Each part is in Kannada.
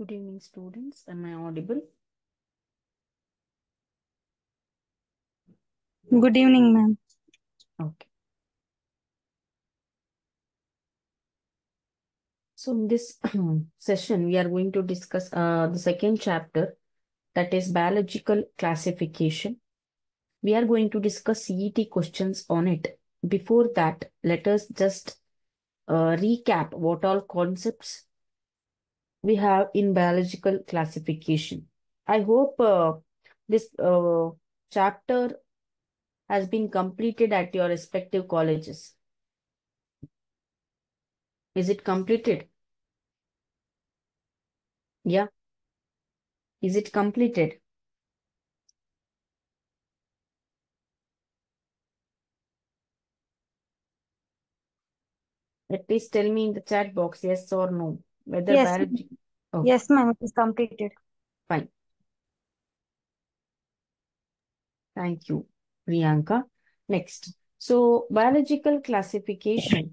Good evening, students. Am I audible? Good evening, ma'am. Okay. So in this session, we are going to discuss uh, the second chapter, that is biological classification. We are going to discuss CET questions on it. Before that, let us just uh, recap what all concepts we have in biological classification. I hope uh, this uh, chapter has been completed at your respective colleges. Is it completed? Yeah. Is it completed? At least tell me in the chat box, yes or no whether yes, oh. yes ma'am it is completed fine thank you priyanka next so biological classification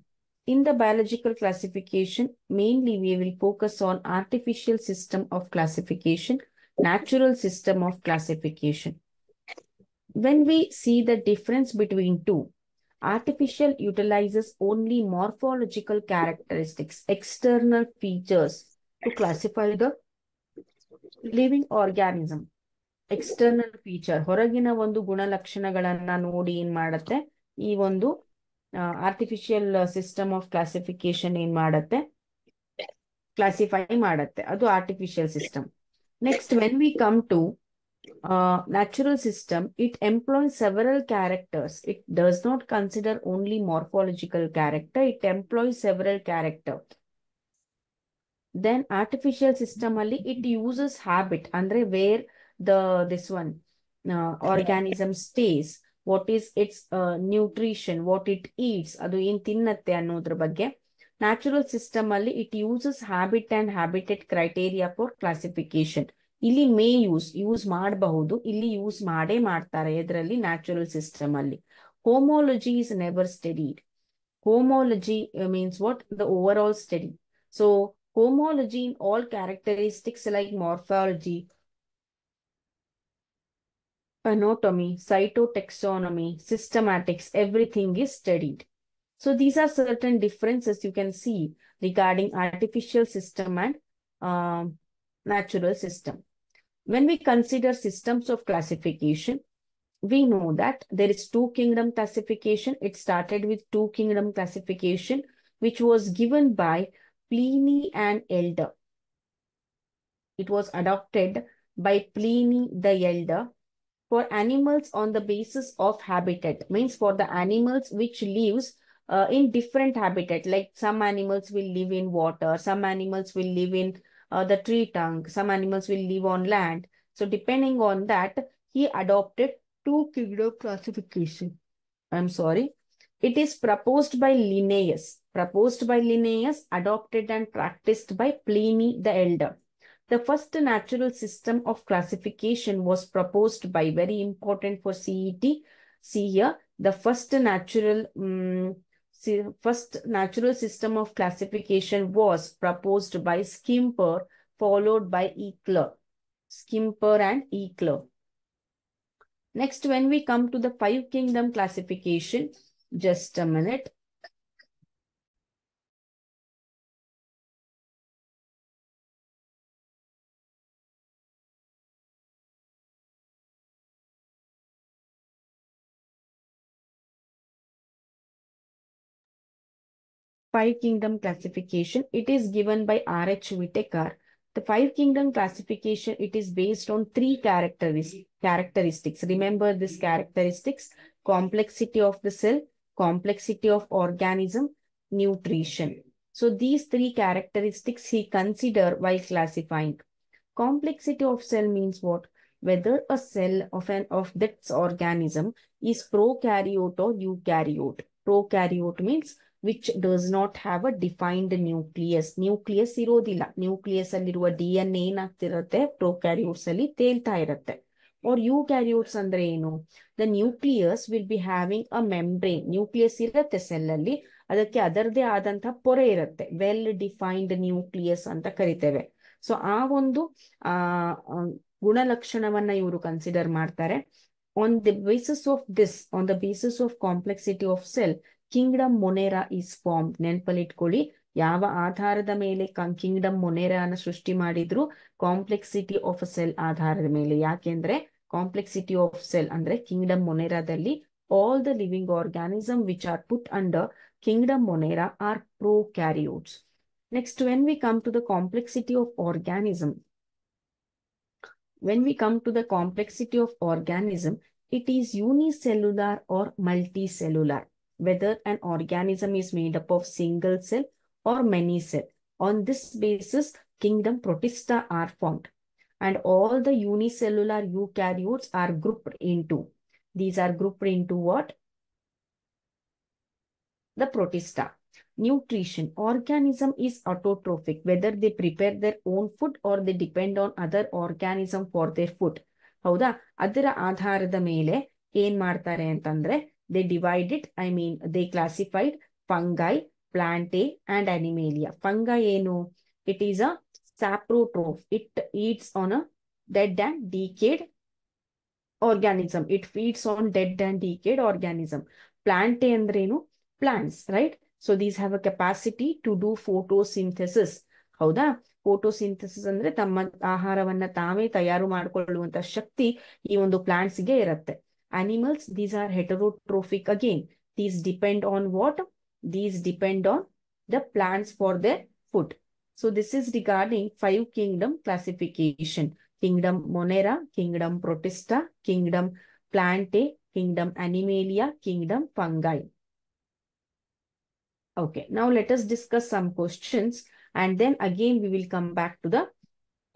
in the biological classification mainly we will focus on artificial system of classification natural system of classification when we see the difference between two artificial utilizes only morphological characteristics, external features to classify the living organism. External feature ಹೊರಗಿನ ಒಂದು ಗುಣಲಕ್ಷಣಗಳನ್ನ ನೋಡಿ ಏನ್ ಮಾಡತ್ತೆ ಈ ಒಂದು ಆರ್ಟಿಫಿಷಿಯಲ್ ಸಿಸ್ಟಮ್ ಆಫ್ ಕ್ಲಾಸಿಫಿಕೇಶನ್ ಏನ್ ಮಾಡತ್ತೆ ಕ್ಲಾಸಿಫೈ ಮಾಡತ್ತೆ ಅದು artificial system next when we come to Uh, natural system, it employs several characters. It does not consider only morphological character. It employs several character. Then artificial system, only it uses habit. Andre, where the this one uh, organism stays, what is its uh, nutrition, what it eats, ಅದು ಏನ್ ತಿನ್ನತ್ತೆ ಅನ್ನೋದ್ರ ಬಗ್ಗೆ Natural system only it uses habit and habitat criteria for classification. ಇಲ್ಲಿ ಮೇ ಯೂಸ್ ಯೂಸ್ ಮಾಡಬಹುದು ಇಲ್ಲಿ ಯೂಸ್ ಮಾಡೇ ಮಾಡ್ತಾರೆ ಇದರಲ್ಲಿ ನ್ಯಾಚುರಲ್ ಸಿಸ್ಟಮ್ ಅಲ್ಲಿ homology is never studied homology means what the overall study so homology in all characteristics like morphology anatomy, cytotaxonomy, systematics, everything is studied. So these are certain differences you can see regarding artificial system and um, natural system. When we consider systems of classification, we know that there is two kingdom classification. It started with two kingdom classification, which was given by Pliny and Elder. It was adopted by Pliny the Elder for animals on the basis of habitat, means for the animals which lives uh, in different habitat, like some animals will live in water, some animals will live in uh, the tree trunk. Some animals will live on land. So depending on that, he adopted two kingdom classification. I'm sorry. It is proposed by Linnaeus. Proposed by Linnaeus, adopted and practiced by Pliny the Elder. The first natural system of classification was proposed by very important for CET. See here, the first natural um, first natural system of classification was proposed by Skimper, followed by Eichler, Skimper and Eichler. Next, when we come to the five kingdom classification, just a minute. five kingdom classification. It is given by R.H. Whitaker. The five kingdom classification, it is based on three characteristics. characteristics. Remember these characteristics, complexity of the cell, complexity of organism, nutrition. So these three characteristics he consider while classifying. Complexity of cell means what? Whether a cell of an of that organism is prokaryote or eukaryote. Prokaryote means which does not have a defined nucleus nucleus ಇರೋದಿಲ್ಲ ನ್ಯೂಕ್ಲಿಯಸ್ ಅಲ್ಲಿರುವ ಡಿ ಎನ್ ಏನಾಗ್ತಿರತ್ತೆ ಪ್ರೋಕ್ಯಾರಿಯೋಟ್ಸ್ ಅಲ್ಲಿ ತೇಲ್ತಾ ಇರುತ್ತೆ ಆರ್ ಯು ಕ್ಯಾರಿಯೋಟ್ಸ್ ಅಂದ್ರೆ ಏನು the nucleus will be having a membrane nucleus ಇರುತ್ತೆ ಸೆಲ್ ಅಲ್ಲಿ ಅದಕ್ಕೆ ಅದರದೇ ಆದಂತಹ ಪೊರೆ ಇರುತ್ತೆ ವೆಲ್ ಡಿಫೈನ್ಡ್ ನ್ಯೂಕ್ಲಿಯಸ್ ಅಂತ ಕರಿತೇವೆ ಸೊ ಆ ಒಂದು ಆ ಗುಣಲಕ್ಷಣವನ್ನ ಇವರು ಕನ್ಸಿಡರ್ ಮಾಡ್ತಾರೆ on the basis of this on the basis of complexity of cell kingdom Monera is form ನೆನಪಲ್ಲಿ ಇಟ್ಕೊಳ್ಳಿ ಯಾವ ಆಧಾರದ ಮೇಲೆ ಕಿಂಗ್ಡಮ್ ಮೊನೇರಾನ ಸೃಷ್ಟಿ ಮಾಡಿದ್ರು ಕಾಂಪ್ಲೆಕ್ಸಿಟಿ ಆಫ್ ಸೆಲ್ ಆಧಾರದ ಮೇಲೆ ಯಾಕೆಂದ್ರೆ ಕಾಂಪ್ಲೆಕ್ಸಿಟಿ ಆಫ್ ಸೆಲ್ ಅಂದ್ರೆ ಕಿಂಗ್ಡಮ್ ಮೊನೇರಾದಲ್ಲಿ all the living organism which are put under kingdom Monera are prokaryotes next when we come to the complexity of organism when we come to the complexity of organism it is unicellular or multicellular whether an organism is made up of single cell or many cell. On this basis, kingdom protista are formed. And all the unicellular eukaryotes are grouped into. These are grouped into what? The protista. Nutrition. Organism is autotrophic, whether they prepare their own food or they depend on other organism for their food. ಹೌದಾ ಅದರ ಆಧಾರದ ಮೇಲೆ ಏನ್ ಮಾಡ್ತಾರೆ tandre. They divided, I mean, they classified fungi, plantae, and animalia. Fungi, eno, it is a saprotroph. It eats on a dead and decayed organism. It feeds on dead and decayed organism. Plantae andreno, plants, right? So these have a capacity to do photosynthesis. ಹೌದಾ ಫೋಟೋಸಿಂಥಸಿಸ್ ಅಂದ್ರೆ ತಮ್ಮ ಆಹಾರವನ್ನ ತಾವೇ ತಯಾರು ಮಾಡಿಕೊಳ್ಳುವಂತ ಶಕ್ತಿ ಈ ಒಂದು ಪ್ಲಾಂಟ್ಸ್ ಇರುತ್ತೆ animals. These are heterotrophic again. These depend on what? These depend on the plants for their food. So this is regarding five kingdom classification. Kingdom Monera, Kingdom Protista, Kingdom Plantae, Kingdom Animalia, Kingdom Fungi. Okay, now let us discuss some questions and then again we will come back to the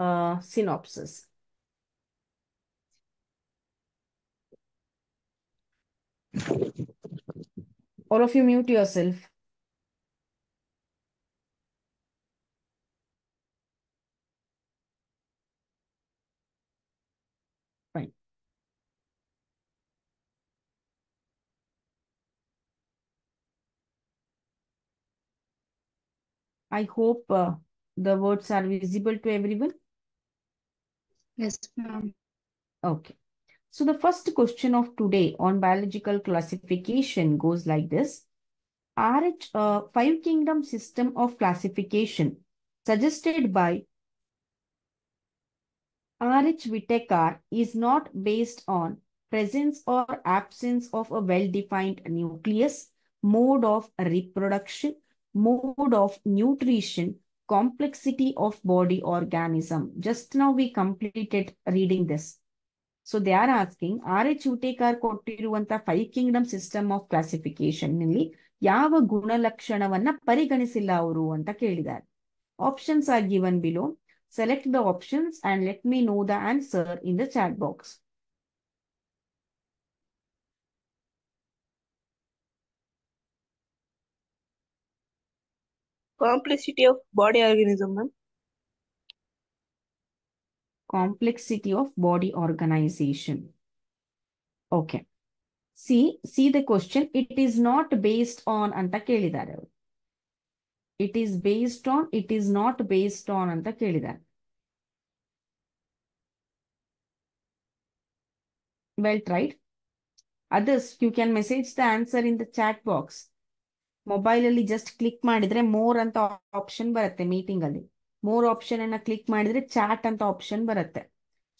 uh, synopsis. All of you mute yourself. Fine. I hope uh, the words are visible to everyone. Yes, ma'am. Okay. So the first question of today on biological classification goes like this. RH a uh, five kingdom system of classification suggested by RH Whitaker is not based on presence or absence of a well-defined nucleus, mode of reproduction, mode of nutrition, complexity of body organism. Just now we completed reading this. So they are asking R H Whittaker ಕೊಟ್ಟಿರುವಂತಹ five kingdom system of classification ನಲ್ಲಿ ಯಾವ ಗುಣಲಕ್ಷಣವನ್ನ ಪರಿಗಣಿಸಿಲ್ಲ ಅವರು ಅಂತ ಕೇಳಿದ್ದಾರೆ options are given below select the options and let me know the answer in the chat box complexity of body organism ma'am complexity of body organisation okay see see the question It is not based on ಅಂತ ಕೇಳಿದ್ದಾರೆ ಅವರು it is based on it is not based on ಅಂತ ಕೇಳಿದ್ದಾರೆ well tried others you can message the answer in the chat box mobile ಅಲ್ಲಿ ಜಸ್ಟ್ ಕ್ಲಿಕ್ ಮಾಡಿದ್ರೆ ಮೋರ್ ಅಂತ ಆಪ್ಷನ್ ಬರುತ್ತೆ ಮೀಟಿಂಗ್ ಅಲ್ಲಿ मोर ऑप्शन एना क्लिक ಮಾಡಿದ್ರೆ chat ಅಂತ 옵ಷನ್ ಬರುತ್ತೆ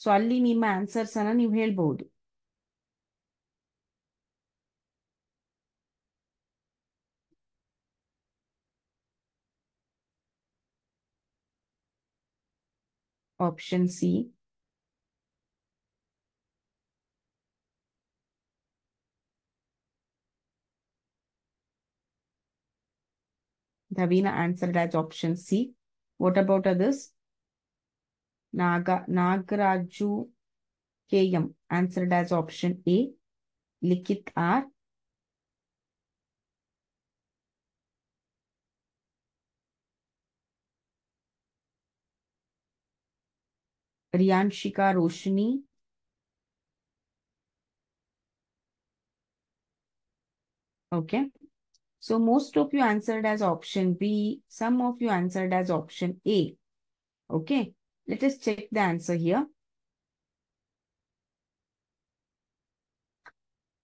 ಸೋ ಅಲ್ಲಿ ನಿಮ್ಮ ಆನ್ಸರ್ಸನ್ನ ನೀವು ಹೇಳಬಹುದು option C Dhavina answer is as option C What about others? Naga, Nagaraju KM answered as option A. Likit R. Riyanshika Roshni Okay. So most of you answered as option B. Some of you answered as option A. Okay. Let us check the answer here.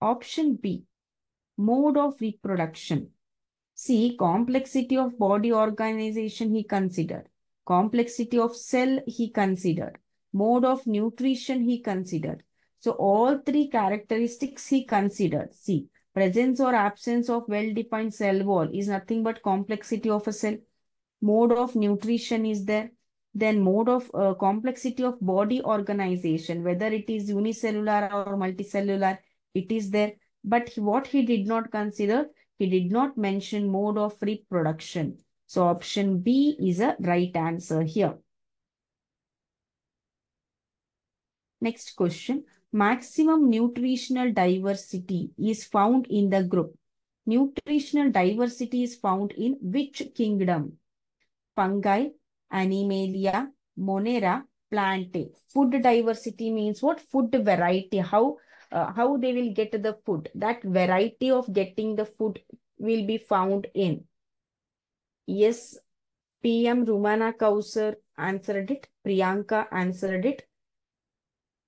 Option B. Mode of reproduction. See, complexity of body organization he considered. Complexity of cell he considered. Mode of nutrition he considered. So all three characteristics he considered. See, Presence or absence of well-defined cell wall is nothing but complexity of a cell. Mode of nutrition is there. Then mode of uh, complexity of body organization, whether it is unicellular or multicellular, it is there. But what he did not consider, he did not mention mode of reproduction. So option B is a right answer here. Next question maximum nutritional diversity is found in the group. Nutritional diversity is found in which kingdom? Fungi, Animalia, Monera, Plantae. Food diversity means what? Food variety. How, uh, how they will get the food. That variety of getting the food will be found in. Yes, PM Rumana Kausar answered it. Priyanka answered it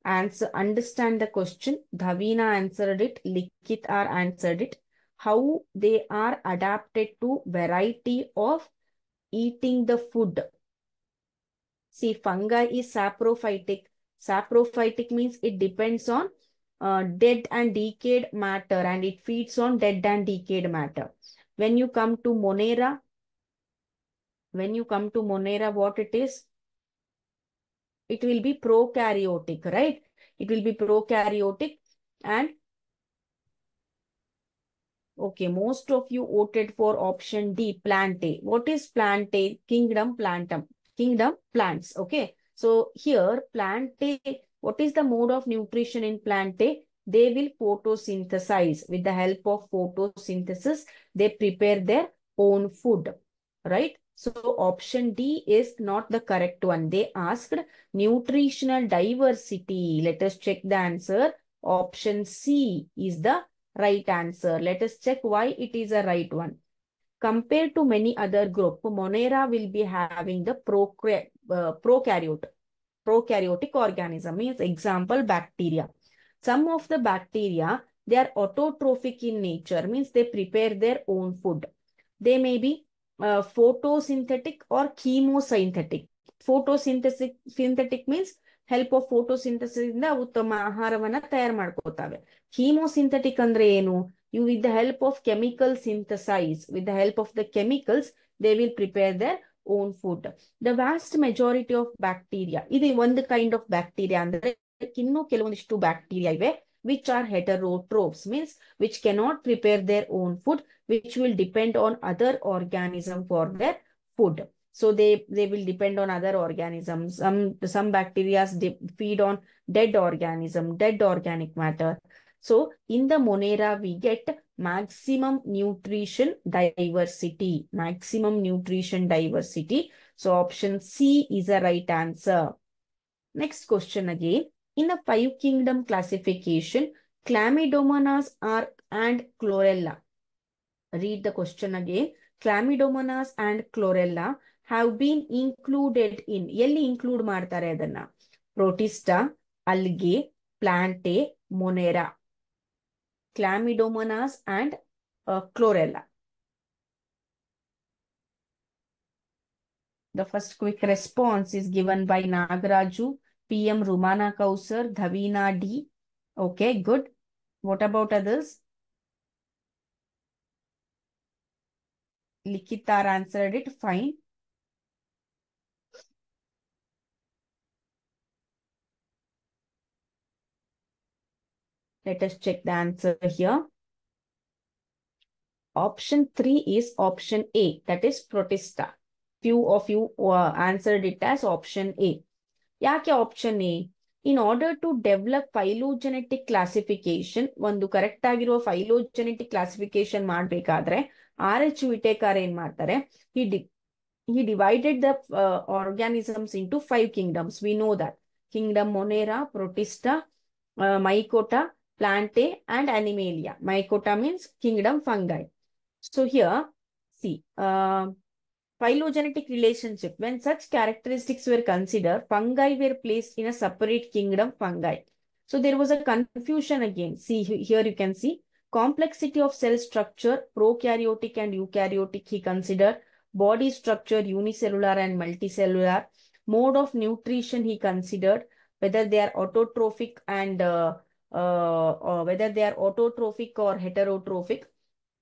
answer, understand the question. Davina answered it, Likit answered it. How they are adapted to variety of eating the food. See, fungi is saprophytic. Saprophytic means it depends on uh, dead and decayed matter and it feeds on dead and decayed matter. When you come to Monera, when you come to Monera, what it is? it will be prokaryotic, right? It will be prokaryotic and Okay, most of you voted for option D, plantae. What is plantae? Kingdom plantum. Kingdom plants. Okay, so here plantae, what is the mode of nutrition in plantae? They will photosynthesize. With the help of photosynthesis, they prepare their own food, right? So option D is not the correct one. They asked nutritional diversity. Let us check the answer. Option C is the right answer. Let us check why it is a right one. Compared to many other group, Monera will be having the uh, prokaryote. Prokaryotic organism means example bacteria. Some of the bacteria, they are autotrophic in nature means they prepare their own food. They may be photosynthetic or chemosynthetic chemosynthetic. Photosynthetic synthetic means help of photosynthesis ಇಂದ ಉತ್ತಮ ಆಹಾರವನ್ನ ತಯಾರು ಮಾಡ್ಕೋತಾವೆ ಕೀಮೋಸಿಂಥೆಟಿಕ್ ಅಂದ್ರೆ ಏನು you with the help of chemical synthesise with the help of the chemicals they will prepare their own food the vast majority of bacteria ಇದು ಒಂದು ಕೈಂಡ್ ಆಫ್ ಬ್ಯಾಕ್ಟೀರಿಯಾ ಅಂದ್ರೆ ಇನ್ನೂ ಕೆಲವೊಂದಿಷ್ಟು ಬ್ಯಾಕ್ಟೀರಿಯಾ ಇವೆ which are heterotrophs, means which cannot prepare their own food, which will depend on other organism for their food. So they, they will depend on other organisms. Some, some bacteria feed on dead organism, dead organic matter. So in the Monera, we get maximum nutrition diversity, maximum nutrition diversity. So option C is a right answer. Next question again. In the five kingdom classification, Chlamydomonas are and Chlorella. Read the question again. Chlamydomonas and Chlorella have been included in Yelli include ಮಾಡ್ತಾರೆ Protista, algae, plantae, monera. Chlamydomonas and uh, chlorella. The first quick response is given by Nagaraju PM Rumana Kausar, Davina D. Okay, good. What about others? Likitar answered it, fine. Let us check the answer here. Option 3 is option A, that is Protista. Few of you uh, answered it as option A. ಯಾಕೆ option A in order to develop phylogenetic classification ಒಂದು ಕರೆಕ್ಟ್ ಆಗಿರುವ ಫೈಲೋಜೆನೆಟಿಕ್ ಕ್ಲಾಸಿಫಿಕೇಶನ್ ಮಾಡಬೇಕಾದ್ರೆ ಆರ್ ಎಚ್ ವಿಟೇಕಾರ್ ಏನ್ ಮಾಡ್ತಾರೆ he d he divided the organisms into five kingdoms we know that kingdom Monera Protista Mycota Plantae and Animalia Mycota means kingdom Fungi so here see phylogenetic relationship. When such characteristics were considered, fungi were placed in a separate kingdom, fungi. So there was a confusion again. See, here you can see complexity of cell structure, prokaryotic and eukaryotic he considered, body structure, unicellular and multicellular, mode of nutrition he considered, whether they are autotrophic and uh, uh, whether they are autotrophic or heterotrophic,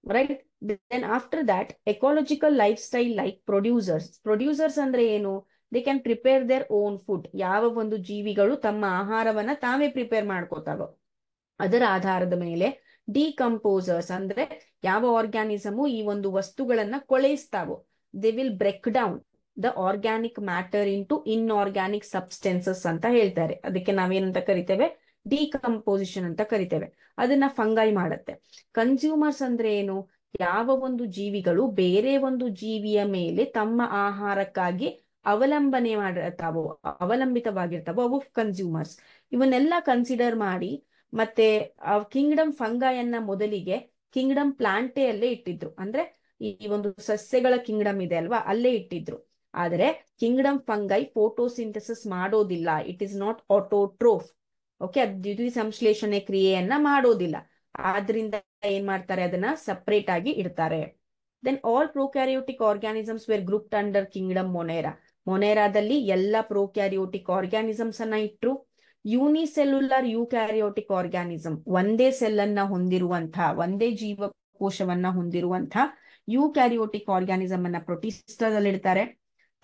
right? Then after that ecological lifestyle like producers producers ಅಂದ್ರೆ ಏನು they can prepare their own food ಯಾವ ಒಂದು ಜೀವಿಗಳು ತಮ್ಮ ಆಹಾರವನ್ನ ತಾವೇ ಪ್ರಿಪೇರ್ ಮಾಡ್ಕೋತಾವೋ ಅದರ ಆಧಾರದ ಮೇಲೆ ಡಿಕಂಪೋಸರ್ಸ್ ಅಂದ್ರೆ ಯಾವ ಆರ್ಗ್ಯಾನಿಸಮು ಈ ಒಂದು ವಸ್ತುಗಳನ್ನ ಕೊಳೆಯಿಸ್ತಾವೋ they will break down the organic matter into inorganic substances ಅಂತ ಹೇಳ್ತಾರೆ ಅದಕ್ಕೆ ನಾವೇನಂತ ಕರಿತೇವೆ ಡಿಕಂಪೋಸಿಷನ್ ಅಂತ ಕರಿತೇವೆ ಅದನ್ನ ಫಂಗೈ ಮಾಡುತ್ತೆ ಕನ್ಸ್ಯೂಮರ್ಸ್ ಅಂದ್ರೆ ಏನು ಯಾವ ಒಂದು ಜೀವಿಗಳು ಬೇರೆ ಒಂದು ಜೀವಿಯ ಮೇಲೆ ತಮ್ಮ ಆಹಾರಕ್ಕಾಗಿ ಅವಲಂಬನೆ ಮಾಡಿರ್ತಾವೋ ಅವಲಂಬಿತವಾಗಿರ್ತಾವೋ ಅವು ಕನ್ಸ್ಯೂಮರ್ಸ್ ಇವನ್ನೆಲ್ಲ ಕನ್ಸಿಡರ್ ಮಾಡಿ ಮತ್ತೆ ಕಿಂಗ್ಡಮ್ ಫಂಗಾಯನ್ನ ಮೊದಲಿಗೆ ಕಿಂಗ್ಡಮ್ ಅಲ್ಲೇ ಇಟ್ಟಿದ್ರು ಅಂದ್ರೆ ಈ ಒಂದು ಸಸ್ಯಗಳ ಕಿಂಗ್ಡಮ್ ಇದೆ ಅಲ್ವಾ ಅಲ್ಲೇ ಇಟ್ಟಿದ್ರು ಆದರೆ ಕಿಂಗ್ಡಮ್ ಫಂಗೈ ಫೋಟೋಸಿಂಥಸಿಸ್ ಮಾಡೋದಿಲ್ಲ it is not autotroph okay ಅದು ಸಂಶ್ಲೇಷಣೆ ಕ್ರಿಯೆಯನ್ನ ಮಾಡೋದಿಲ್ಲ ಆದ್ರಿಂದ ಏನ್ ಮಾಡ್ತಾರೆ ಅದನ್ನ ಸಪರೇಟ್ ಆಗಿ ಇಡ್ತಾರೆ then all prokaryotic organisms were group under kingdom Monera ಮೊನೇರಾದಲ್ಲಿ ಎಲ್ಲ ಪ್ರೊಕ್ಯಾರಿಯೋಟಿಕ್ ಆರ್ಗ್ಯಾನಿಸಮ್ಸ್ ಅನ್ನ ಇಟ್ರು ಯೂನಿಸೆಲ್ಯುಲರ್ ಕ್ಯಾರಿಯೋಟಿಕ್ ಆರ್ಗ್ಯಾನಿಸಮ್ ಒಂದೇ ಸೆಲ್ ಅನ್ನ ಹೊಂದಿರುವಂತಹ ಒಂದೇ ಜೀವಕೋಶವನ್ನ ಹೊಂದಿರುವಂತಹ ಯು ಕ್ಯಾರಿಯೋಟಿಕ್ ಆರ್ಗ್ಯಾನಿಸಮ್ ಅನ್ನ ಪ್ರೊಟಿಸ್ಟಾದಲ್ಲಿ ಇಡ್ತಾರೆ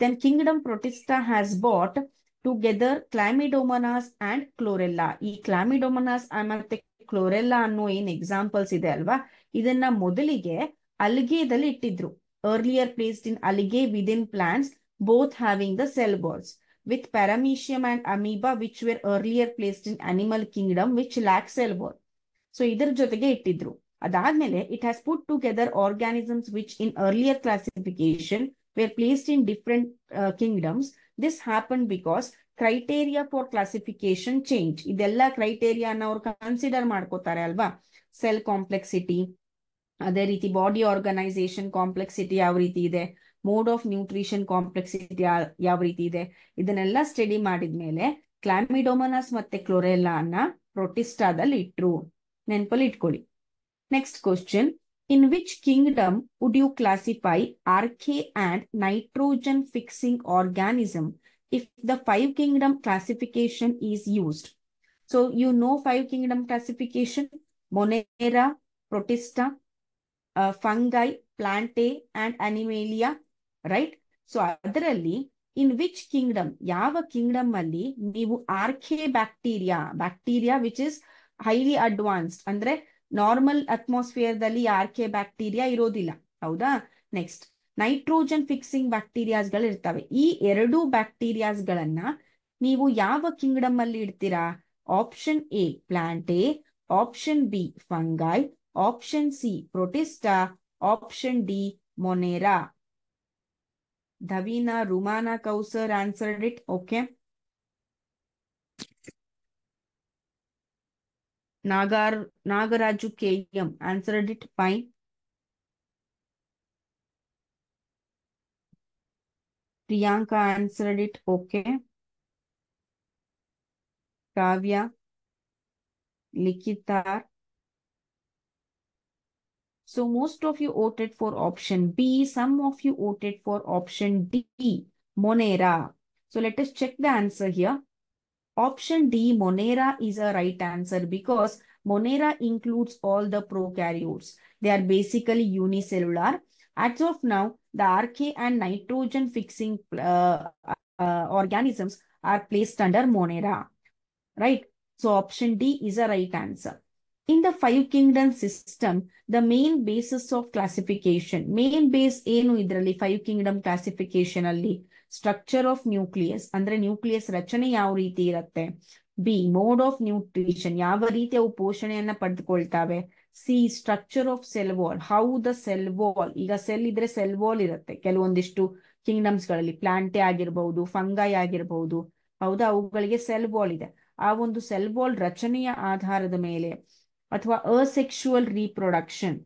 then kingdom Protista has brought together Chlamydomonas and Chlorella ಈ ಕ್ಲಾಮಿಡೋಮನಾಸ್ ಮತ್ತೆ ಕ್ಲೋರೆಲ್ಲಾ ಅನ್ನೋ ಏನ್ ಎಕ್ಸಾಂಪಲ್ಸ್ ಇದೆ ಅಲ್ವಾ ಇದನ್ನ ಮೊದಲಿಗೆ ಅಲ್ಗೆದಲ್ಲಿ ಇಟ್ಟಿದ್ರು earlier placed in algae within plants both having the cell walls with paramecium and amoeba which were earlier placed in animal kingdom which lack cell wall so ಇದರ ಜೊತೆಗೆ ಇಟ್ಟಿದ್ರು ಅದಾದ್ಮೇಲೆ it has put together organisms which in earlier classification were placed in different kingdoms this happen because criteria for classification change ಇದೆಲ್ಲ ಕ್ರೈಟೇರಿಯಾನ ಅವ್ರು ಕನ್ಸಿಡರ್ ಮಾಡ್ಕೋತಾರೆ ಅಲ್ವಾ ಸೆಲ್ ಕಾಂಪ್ಲೆಕ್ಸಿಟಿ ಅದೇ ರೀತಿ ಬಾಡಿ ಆರ್ಗನೈಸೇಷನ್ ಕಾಂಪ್ಲೆಕ್ಸಿಟಿ ಯಾವ ರೀತಿ ಇದೆ ಮೋಡ್ ಆಫ್ ನ್ಯೂಟ್ರಿಷನ್ ಕಾಂಪ್ಲೆಕ್ಸಿಟಿ ಯಾವ ರೀತಿ ಇದೆ ಇದನ್ನೆಲ್ಲ ಸ್ಟಡಿ ಮಾಡಿದ್ಮೇಲೆ ಕ್ಲಾಮಿಡೋಮನಸ್ ಮತ್ತೆ ಅನ್ನ ಪ್ರೊಟಿಸ್ಟಾದಲ್ಲಿ ಇಟ್ರು ನೆನ್ಪಲ್ಲಿ ಇಟ್ಕೊಳ್ಳಿ next question in which kingdom would you classify archae and nitrogen fixing organism if the five kingdom classification is used. So you know five kingdom classification, Monera, Protista, uh, Fungi, Plantae and Animalia, right? So otherly, in which kingdom, Yava kingdom alli Nivu Arche bacteria, bacteria which is highly advanced, Andre, normal atmosphere Dali Arche bacteria, Irodila, Auda, next. Nitrogen fixing ಬ್ಯಾಕ್ಟೀರಿಯಾಸ್ಗಳು ಇರ್ತವೆ ಈ ಎರಡೂ ಬ್ಯಾಕ್ಟೀರಿಯಾಸ್ಗಳನ್ನ ನೀವು ಯಾವ ಕಿಂಗ್ಡಮ್ ಅಲ್ಲಿ ಇಡ್ತೀರಾ option A Plantae option B Fungi option C Protista option D Monera Dhavina Rumana Kausar answered it okay Nagar Nagaraju K M answered it fine Priyanka answered it okay. Kavya, Likitar. So most of you voted for option B. Some of you voted for option D, Monera. So let us check the answer here. Option D, Monera is a right answer because Monera includes all the prokaryotes. They are basically unicellular as of now the RK and nitrogen fixing uh, uh, organisms are placed under monera right so option d is a right answer in the five kingdom system the main basis of classification main base enu idralli five kingdom classification alli structure of nucleus andre nucleus rachane yav riti irutte b mode of nutrition yav riti avu poshane anna padkoltave see structure of cell wall how the cell wall ಈಗ ಸೆಲ್ ಇದ್ರೆ ಸೆಲ್ ವಾಲ್ ಇರುತ್ತೆ ಕೆಲವೊಂದಿಷ್ಟು ಕಿಂಗ್ಡಮ್ಸ್ ಗಳಲ್ಲಿ ಪ್ಲಾಂಟೆ ಆಗಿರಬಹುದು ಫಂಗೈ ಆಗಿರಬಹುದು ಹೌದಾ ಅವುಗಳಿಗೆ ಸೆಲ್ ವಾಲ್ ಇದೆ ಆ ಒಂದು ಸೆಲ್ ವಾಲ್ ರಚನೆಯ ಆಧಾರದ ಮೇಲೆ ಅಥವಾ ಅಸೆಕ್ಷುವಲ್ ರೀಪ್ರೊಡಕ್ಷನ್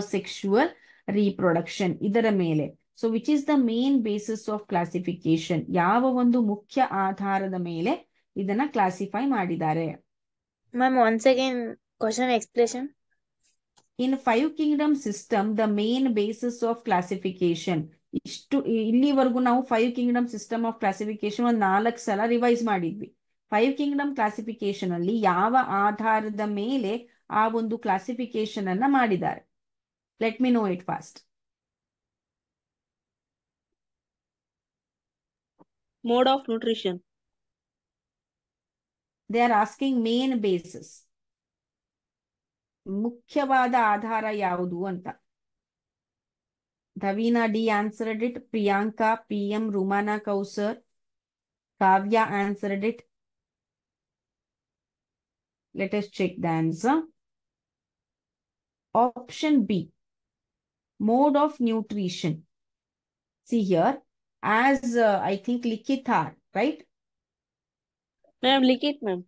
ಅಸೆಕ್ಷುವಲ್ ರೀಪ್ರೊಡಕ್ಷನ್ ಇದರ ಮೇಲೆ so which is the main basis of classification ಯಾವ ಒಂದು ಮುಖ್ಯ ಆಧಾರದ ಮೇಲೆ ಇದನ್ನ ಕ್ಲಾಸಿಫೈ ಮಾಡಿದ್ದಾರೆ ma'am once again Question explanation. In five kingdom system the main basis of classification ಇಷ್ಟು ಇಲ್ಲಿವರೆಗೂ ನಾವು five kingdom system of classification ಒಂದು ನಾಲ್ಕು ಸಲ ರಿವೈಸ್ ಮಾಡಿದ್ವಿ ಫೈವ್ ಕಿಂಗ್ಡಮ್ ಕ್ಲಾಸಿಫಿಕೇಶನ್ ಅಲ್ಲಿ ಯಾವ ಆಧಾರದ ಮೇಲೆ ಆ ಒಂದು ಕ್ಲಾಸಿಫಿಕೇಶನ್ ಅನ್ನ ಮಾಡಿದ್ದಾರೆ let me know it fast mode of nutrition they are asking main basis मुख्य वादा आधार यावदू ಅಂತ Dhavina D answered it Priyanka P M Rumana Kausar Kavya answered it let us check the answer option B mode of nutrition see here as I think Likhita right ma'am Likhita ma'am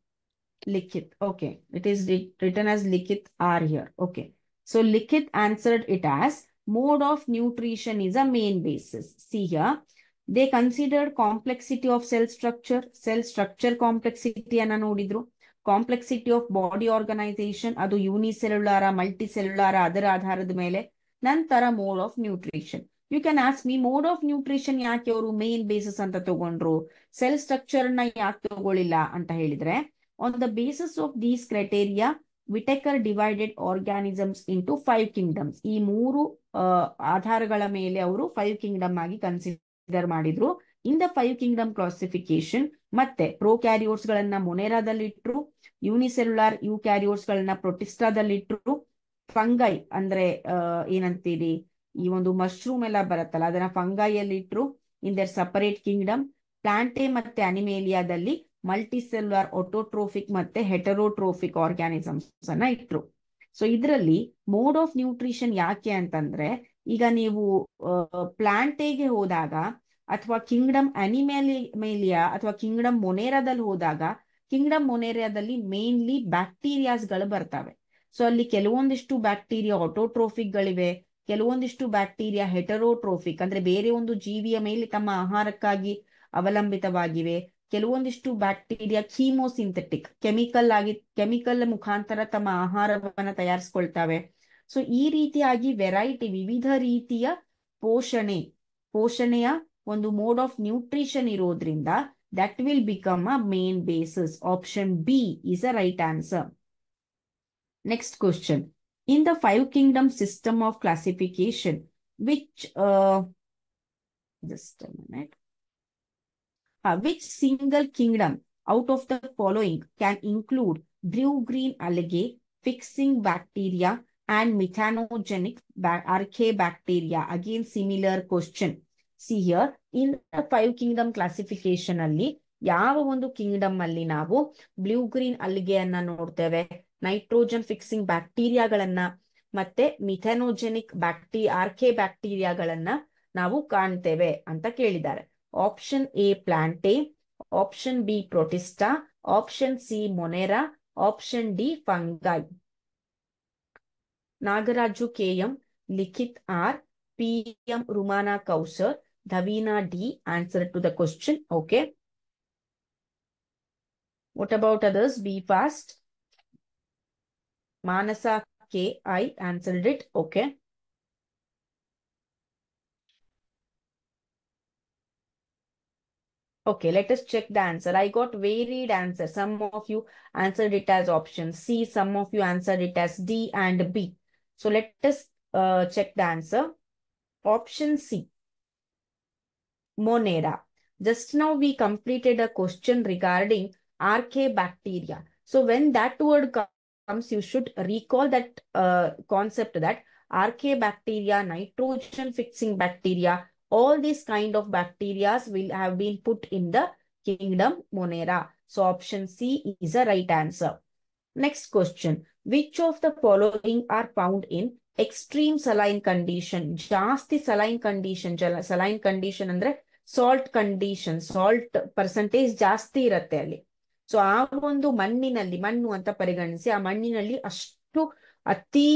Likit. Okay. It is written as Likit R here. Okay. So Likit answered it as mode of nutrition is a main basis. See here. They considered complexity of cell structure, cell structure complexity and Complexity of body organization, adu unicellular, multicellular, other adhara dhumele, nantara mode of nutrition. You can ask me, mode of nutrition yaakya oru main basis anta togondro, cell structure na yaak togolila anta heilidre. On the basis of these criteria, Whittaker divided organisms into five kingdoms ಈ ಮೂರು ಆಧಾರಗಳ ಮೇಲೆ ಅವರು ಫೈವ್ ಕಿಂಗ್ಡಮ್ ಆಗಿ ಕನ್ಸಿಡರ್ ಮಾಡಿದ್ರು in the five kingdom classification ಮತ್ತೆ ಪ್ರೋ ಕ್ಯಾರಿಯೋಟ್ಸ್ ಗಳನ್ನ ಮೊನೆರಾದಲ್ಲಿಟ್ರು ಯೂನಿಸೆಲ್ಯುಲಾರ್ ಯು ಕ್ಯಾರಿಯೋಟ್ಸ್ ಗಳನ್ನ ಪ್ರೊಟಿಸ್ಟಾದಲ್ಲಿಟ್ರು ಫಂಗೈ ಅಂದ್ರೆ ಏನಂತೀರಿ ಈ ಒಂದು ಮಶ್ರೂಮ್ ಎಲ್ಲ ಬರುತ್ತಲ್ಲ ಅದನ್ನ ಫಂಗೈಯಲ್ಲಿ ಇಟ್ರು in their separate kingdom Plantae ಮತ್ತೆ ಅನಿಮೇಲಿಯಾದಲ್ಲಿ ಮಲ್ಟಿಸೆಲ್ಯುಲರ್ ಒಟೋಟ್ರೋಫಿಕ್ ಮತ್ತೆ ಹೆಟರೋಟ್ರೋಫಿಕ್ ಆರ್ಗ್ಯಾನಿಸಮ್ಸ್ ಅನ್ನ ಇಟ್ರು ಸೊ ಇದರಲ್ಲಿ ಮೋಡ್ ಆಫ್ ನ್ಯೂಟ್ರಿಷನ್ ಯಾಕೆ ಅಂತಂದ್ರೆ ಈಗ ನೀವು ಪ್ಲಾಂಟೇಗೆ ಹೋದಾಗ ಅಥವಾ ಕಿಂಗ್ಡಮ್ ಮೇಲಿಯಾ ಅಥವಾ ಕಿಂಗ್ಡಮ್ ಮೊನೇರಾದಲ್ಲಿ ಹೋದಾಗ ಕಿಂಗ್ಡಮ್ ಮೊನೇರಿಯಾದಲ್ಲಿ ಮೇನ್ಲಿ ಬ್ಯಾಕ್ಟೀರಿಯಾಸ್ ಗಳು ಬರ್ತವೆ ಸೊ ಅಲ್ಲಿ ಕೆಲವೊಂದಿಷ್ಟು ಬ್ಯಾಕ್ಟೀರಿಯಾ ಆಟೋಟ್ರೋಫಿಕ್ ಗಳಿವೆ ಕೆಲವೊಂದಿಷ್ಟು ಬ್ಯಾಕ್ಟೀರಿಯಾ ಹೆಟರೋಟ್ರೋಫಿಕ್ ಅಂದ್ರೆ ಬೇರೆ ಒಂದು ಜೀವಿಯ ಮೇಲೆ ತಮ್ಮ ಆಹಾರಕ್ಕಾಗಿ ಅವಲಂಬಿತವಾಗಿವೆ ಕೆಲವೊಂದಿಷ್ಟು ಬ್ಯಾಕ್ಟೀರಿಯಾ ಕೀಮೋಸಿಂಥೆಟಿಕ್ ಕೆಮಿಕಲ್ ಆಗಿ ಕೆಮಿಕಲ್ ಮುಖಾಂತರ ತಮ್ಮ ಆಹಾರವನ್ನ ತಯಾರಿಸ್ಕೊಳ್ತಾವೆ ಸೊ ಈ ರೀತಿಯಾಗಿ ವೆರೈಟಿ ವಿವಿಧ ರೀತಿಯ ಪೋಷಣೆ ಪೋಷಣೆಯ ಒಂದು ಮೋಡ್ ಆಫ್ ನ್ಯೂಟ್ರಿಷನ್ ಇರೋದ್ರಿಂದ that will become a main basis option B is a right answer next question in the five kingdom system of classification which just minute Uh, which single kingdom out of the following can include blue green algae, fixing bacteria, and methanogenic archaebacteria? Again, similar question. See here, in the five kingdom classification ಅಲ್ಲಿ ಯಾವ ಒಂದು ಕಿಂಗ್ಡಮ್ ಅಲ್ಲಿ ನಾವು ಬ್ಲೂ ಗ್ರೀನ್ ಅಲ್ಲಿಗೆಯನ್ನ ನೋಡ್ತೇವೆ ನೈಟ್ರೋಜನ್ ಫಿಕ್ಸಿಂಗ್ ಬ್ಯಾಕ್ಟೀರಿಯಾಗಳನ್ನ ಮತ್ತೆ ಮಿಥೆನೋಜೆನಿಕ್ ಬ್ಯಾಕ್ಟಿ ಆರ್ಕೆ ಬ್ಯಾಕ್ಟೀರಿಯಾಗಳನ್ನ ನಾವು ಕಾಣ್ತೇವೆ ಅಂತ ಕೇಳಿದ್ದಾರೆ option A Plantae option B Protista option C Monera option D Fungi Nagaraju K M Likhita R P M Rumana Kausar Dhavina D answer to the question okay what about others be fast manasa k i answered it okay Okay, let us check the answer. I got varied answer. Some of you answered it as option C, some of you answered it as D and B. So let us uh, check the answer. Option C, Monera. Just now we completed a question regarding bacteria. So when that word comes, you should recall that uh, concept that bacteria, nitrogen fixing bacteria all these kind of bacteria will have been put in the kingdom monera so option c is a right answer next question which of the following are found in extreme saline condition jaasti saline condition saline condition andre salt condition salt percentage jaasti irutte alli so aa ondu manninalli mannu anta pariganisi aa manninalli ashtu ati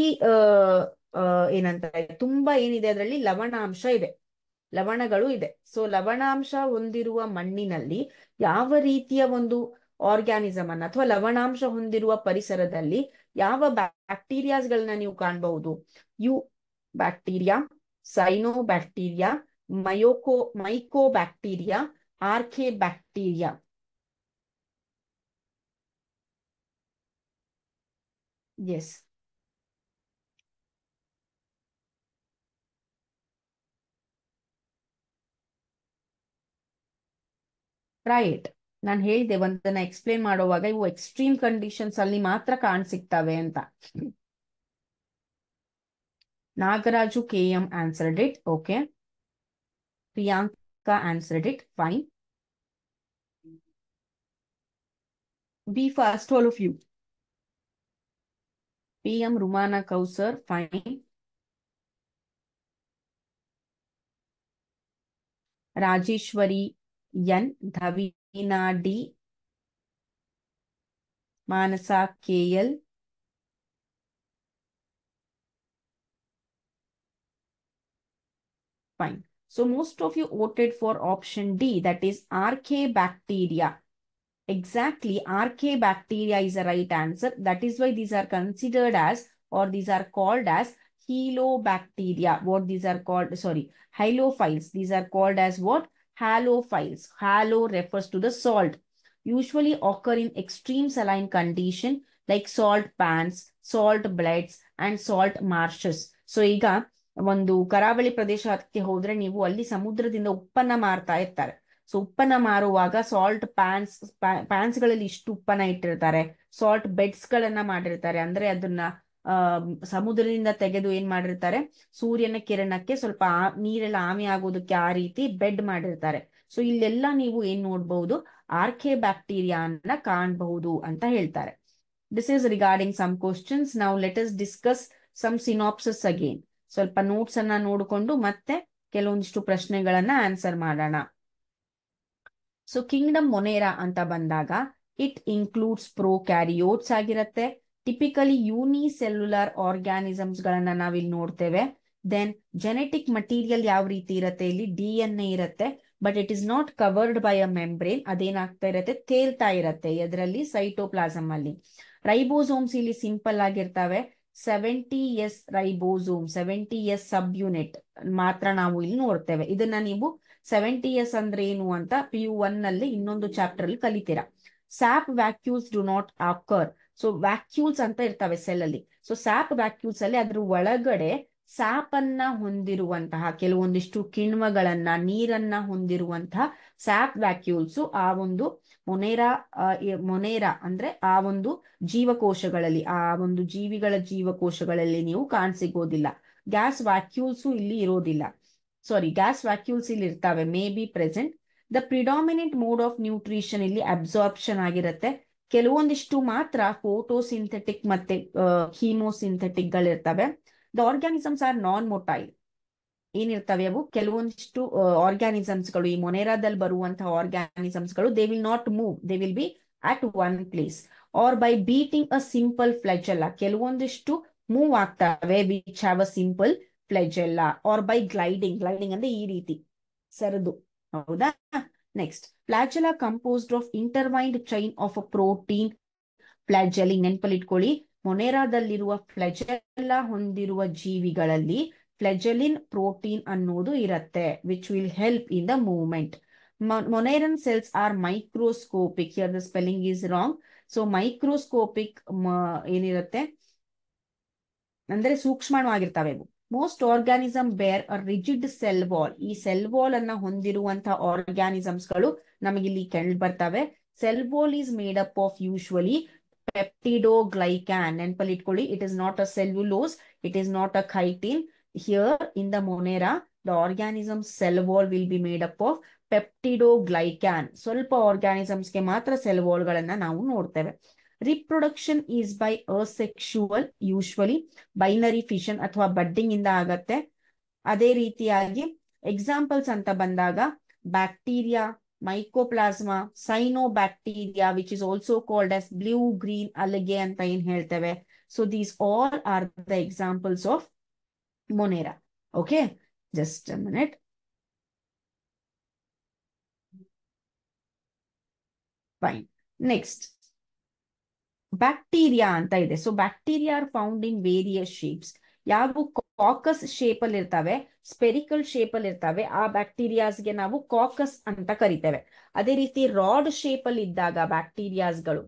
enantare tumba enide adralli lavana amsha ide ಲವಣಗಳು ಇದೆ ಸೊ ಲವಣಾಂಶ ಹೊಂದಿರುವ ಮಣ್ಣಿನಲ್ಲಿ ಯಾವ ರೀತಿಯ ಒಂದು ಆರ್ಗ್ಯಾನಿಸಮ್ ಅನ್ನ ಅಥವಾ ಲವಣಾಂಶ ಹೊಂದಿರುವ ಪರಿಸರದಲ್ಲಿ ಯಾವ ಬ್ಯಾಕ್ಟೀರಿಯಾಸ್ ನೀವು ಕಾಣಬಹುದು ಯು ಬ್ಯಾಕ್ಟೀರಿಯಾ ಸೈನೋ ಬ್ಯಾಕ್ಟೀರಿಯಾ ಮಯೋಕೋ mycobacteria archaebacteria yes right मैं हेल्दे वंदना एक्सप्लेन माडवागा इ वो एक्सट्रीम कंडीशंस ओनली मात्र काण सिगतावे ಅಂತ Nagaraju K M answered it okay Priyanka answered it fine B first all of you P M Rumana Kausar fine Rajeshwari Yan, Dhavina D Manasa K Fine. So most of you voted for option D, that is RK bacteria. Exactly, RK bacteria is the right answer. That is why these are considered as or these are called as helobacteria. What these are called, sorry, hylophiles. These are called as what? halophiles. Halo refers to the salt. Usually occur in extreme saline condition like salt pans salt beds and salt marshes so ಈಗ ಒಂದು ಕರಾವಳಿ ಪ್ರದೇಶ ಅದಕ್ಕೆ ಹೋದ್ರೆ ನೀವು ಅಲ್ಲಿ ಸಮುದ್ರದಿಂದ ಉಪ್ಪನ್ನ ಮಾರ್ತಾ ಇರ್ತಾರೆ ಸೊ ಉಪ್ಪನ್ನ ಮಾರುವಾಗ ಸಾಲ್ಟ್ ಪ್ಯಾನ್ಸ್ ಪ್ಯಾನ್ಸ್ ಗಳಲ್ಲಿ ಇಷ್ಟು ಉಪ್ಪನ್ನ ಇಟ್ಟಿರ್ತಾರೆ ಸಾಲ್ಟ್ ಬೆಡ್ಸ್ ಗಳನ್ನ ಮಾಡಿರ್ತಾರೆ ಅಂದ್ರೆ ಅದನ್ನ ಸಮುದ್ರದಿಂದ ತೆಗೆದು ಏನ್ ಮಾಡಿರ್ತಾರೆ ಸೂರ್ಯನ ಕಿರಣಕ್ಕೆ ಸ್ವಲ್ಪ ನೀರೆಲ್ಲ ಆಮಿ ಆಗೋದಕ್ಕೆ ಆ ರೀತಿ ಬೆಡ್ ಮಾಡಿರ್ತಾರೆ ಸೊ ಇಲ್ಲೆಲ್ಲ ನೀವು ಏನ್ ನೋಡ್ಬಹುದು ಆರ್ಕೆ ಬ್ಯಾಕ್ಟೀರಿಯಾನ ಕಾಣಬಹುದು ಅಂತ ಹೇಳ್ತಾರೆ this is regarding some questions ನಾವು let's discuss some synopses again ಸ್ವಲ್ಪ ನೋಟ್ಸ್ ಅನ್ನ ನೋಡಿಕೊಂಡು ಮತ್ತೆ ಕೆಲವೊಂದಿಷ್ಟು ಪ್ರಶ್ನೆಗಳನ್ನ ಆನ್ಸರ್ ಮಾಡೋಣ ಸೊ ಕಿಂಗ್ಡಮ್ ಮೊನೇರಾ ಅಂತ ಬಂದಾಗ ಇಟ್ ಇನ್ಕ್ಲೂಡ್ಸ್ ಪ್ರೋ ಕ್ಯಾರಿಯೋಟ್ಸ್ ಆಗಿರತ್ತೆ ಟಿಪಿಕಲಿ ಯೂನಿಸೆಲ್ಯುಲರ್ ಆರ್ಗ್ಯಾನಿಸಮ್ಸ್ ಗಳನ್ನ ಇಲ್ಲಿ ನೋಡ್ತೇವೆ ದೆನ್ ಜೆನೆಟಿಕ್ ಮಟೀರಿಯಲ್ ಯಾವ ರೀತಿ ಇರುತ್ತೆ ಇಲ್ಲಿ ಡಿ ಎನ್ ಎ ಇರುತ್ತೆ but it is not covered by a membrane ಅದೇನಾಗ್ತಾ ಇರತ್ತೆ ತೇಲ್ತಾ ಇರತ್ತೆ ಅದರಲ್ಲಿ ಸೈಟೋಪ್ಲಾಸಮ್ ಅಲ್ಲಿ ರೈಬೋಸೋಮ್ಸ್ ಇಲ್ಲಿ ಸಿಂಪಲ್ ಆಗಿರ್ತವೆ seventy S ribosome seventy S subunit ಮಾತ್ರ ನಾವು ಇಲ್ಲಿ ನೋಡ್ತೇವೆ ಇದನ್ನ ನೀವು ಸೆವೆಂಟಿ ಎಸ್ ಅಂದ್ರೆ ಏನು ಅಂತ ಪಿ ಯು ಒನ್ ನಲ್ಲಿ ಇನ್ನೊಂದು ಚಾಪ್ಟರ್ ಅಲ್ಲಿ ಕಲಿತೀರಾ sap vacuoles do not occur so vacuoles ಅಂತ ಇರ್ತವೆ ಸೆಲ್ ಅಲ್ಲಿ ಸೊ ಸ್ಯಾಪ್ ವ್ಯಾಕ್ಯೂಲ್ಸ್ ಅಲ್ಲಿ ಅದ್ರ ಒಳಗಡೆ ಸ್ಯಾಪ್ ಅನ್ನ ಹೊಂದಿರುವಂತಹ ಕೆಲವೊಂದಿಷ್ಟು ಕಿಣ್ವಗಳನ್ನ ನೀರನ್ನ ಹೊಂದಿರುವಂತಹ ಸ್ಯಾಪ್ ವ್ಯಾಕ್ಯೂಲ್ಸ್ ಆ ಒಂದು ಮೊನೇರಾ ಮೊನೇರಾ ಅಂದ್ರೆ ಆ ಒಂದು ಜೀವಕೋಶಗಳಲ್ಲಿ ಆ ಒಂದು ಜೀವಿಗಳ ಜೀವಕೋಶಗಳಲ್ಲಿ ನೀವು ಕಾಣಸಿಗೋದಿಲ್ಲ ಗ್ಯಾಸ್ ವ್ಯಾಕ್ಯೂಲ್ಸು ಇಲ್ಲಿ ಇರೋದಿಲ್ಲ ಸಾರಿ ಗ್ಯಾಸ್ ವ್ಯಾಕ್ಯೂಲ್ಸ್ ಇಲ್ಲಿ ಇರ್ತಾವೆ may be present the predominant mode of nutrition ಇಲ್ಲಿ ಅಬ್ಸಾರ್ಪ್ಷನ್ ಆಗಿರುತ್ತೆ ಕೆಲವೊಂದಿಷ್ಟು ಮಾತ್ರ ಸಿಂಥೆಟಿಕ್ ಮತ್ತೆ ಹೀಮೋಸಿಂಥೆಟಿಕ್ ಗಳಿರ್ತವೆ the organisms are non motile ಏನಿರ್ತವೆ ಅವು ಕೆಲವೊಂದಿಷ್ಟು ಆರ್ಗ್ಯಾನಿಸಮ್ಸ್ ಗಳು ಈ ಮೊನೇರಾದಲ್ಲಿ ಬರುವಂತಹ ಆರ್ಗ್ಯಾನಿಸಮ್ಸ್ ಗಳು they will not move they will be at one place or by beating a simple flagella ಕೆಲವೊಂದಿಷ್ಟು ಮೂವ್ ಆಗ್ತವೆ which have a simple flagella or by gliding gliding ಅಂದ್ರೆ ಈ ರೀತಿ ಸರದು ಹೌದಾ next flagella composed of chain chain of protein protein ಫ್ಲಾಜೆಲ್ ನೆನ್ಪಲ್ಲಿಟ್ಕೊಳ್ಳಿ ಮೊನೇರಾದಲ್ಲಿರುವ ಫ್ಲೆಜೆಲ್ಲ ಹೊಂದಿರುವ ಜೀವಿಗಳಲ್ಲಿ ಫ್ಲೆಜೆಲಿನ್ ಪ್ರೋಟೀನ್ ಅನ್ನೋದು ಇರುತ್ತೆ which will help in the movement Moneran cells are microscopic here the spelling is wrong so microscopic ಏನಿರುತ್ತೆ ಅಂದ್ರೆ ಸೂಕ್ಷ್ಮವಾಗಿರ್ತವೆ most organism bear a rigid cell wall ಈ ಸೆಲ್ ವಾಲ್ ಅನ್ನ ಹೊಂದಿರುವಂತಹ ಆರ್ಗ್ಯಾನಿಸಮ್ಸ್ ಗಳು ಇಲ್ಲಿ ಕಂಡು ಬರ್ತವೆ cell wall is made up of usually peptidoglycan ನೆನ್ಪಲ್ಲಿ ಇಟ್ಕೊಳ್ಳಿ it is not a cellulose it is not a chitin here in the Monera the organism cell wall will be made up of peptidoglycan ಸ್ವಲ್ಪ ಆರ್ಗ್ಯಾನಿಸಮ್ಸ್ಗೆ ಮಾತ್ರ ಸೆಲ್ ಗಳನ್ನ ನಾವು ನೋಡ್ತೇವೆ reproduction by asexual usually binary fission अथवा बड्डिंग आगते अदे रीतिया एक्सापल अंत बंदा bacteria mycoplasma cyanobacteria which is also called blue green algae अंत हेल्ते so these all are the example of Monera okay just minute fine next bacteria ಅಂತ ಇದೆ so bacteria are found in various shapes ಯಾವ ಕಾಕಸ್ ಶೇಪ್ ಅಲ್ಲಿ ಇರ್ತವೆ ಸ್ಪೆರಿಕಲ್ ಶೇಪ್ ಅಲ್ಲಿ ಇರ್ತವೆ ಆ ಬ್ಯಾಕ್ಟೀರಿಯಾಸ್ಗೆ ನಾವು ಕಾಕಸ್ ಅಂತ ಕರಿತೇವೆ ಅದೇ ರೀತಿ ರಾಡ್ ಶೇಪ್ ಅಲ್ಲಿ ಇದ್ದಾಗ ಬ್ಯಾಕ್ಟೀರಿಯಾಸ್ಗಳು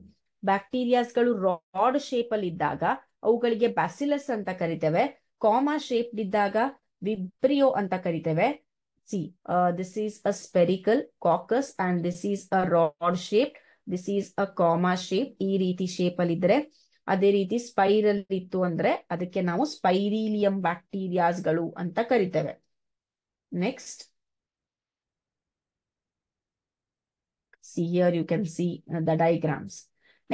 ಬ್ಯಾಕ್ಟೀರಿಯಾಸ್ಗಳು ರಾಡ್ ಶೇಪ್ ಅಲ್ಲಿ ಇದ್ದಾಗ ಅವುಗಳಿಗೆ ಬ್ಯಾಸಿಲಸ್ ಅಂತ ಕರಿತೇವೆ ಕಾಮಾ ಶೇಪ್ ಇದ್ದಾಗ ವಿಬ್ರಿಯೋ ಅಂತ ಕರಿತೇವೆ see this is a spherical coccus and this is a rod shape this is a comma shape ಈ ರೀತಿ ಶೇಪ್ ಅಲ್ಲಿ ಇದ್ರೆ ಅದೇ ರೀತಿ ಸ್ಪೈರಲ್ ಇತ್ತು ಅಂದ್ರೆ ಅದಕ್ಕೆ ನಾವು ಸ್ಪೈರೀಲಿಯಂ ಬ್ಯಾಕ್ಟೀರಿಯಾಸ್ಗಳು ಅಂತ ಕರಿತೇವೆ diagrams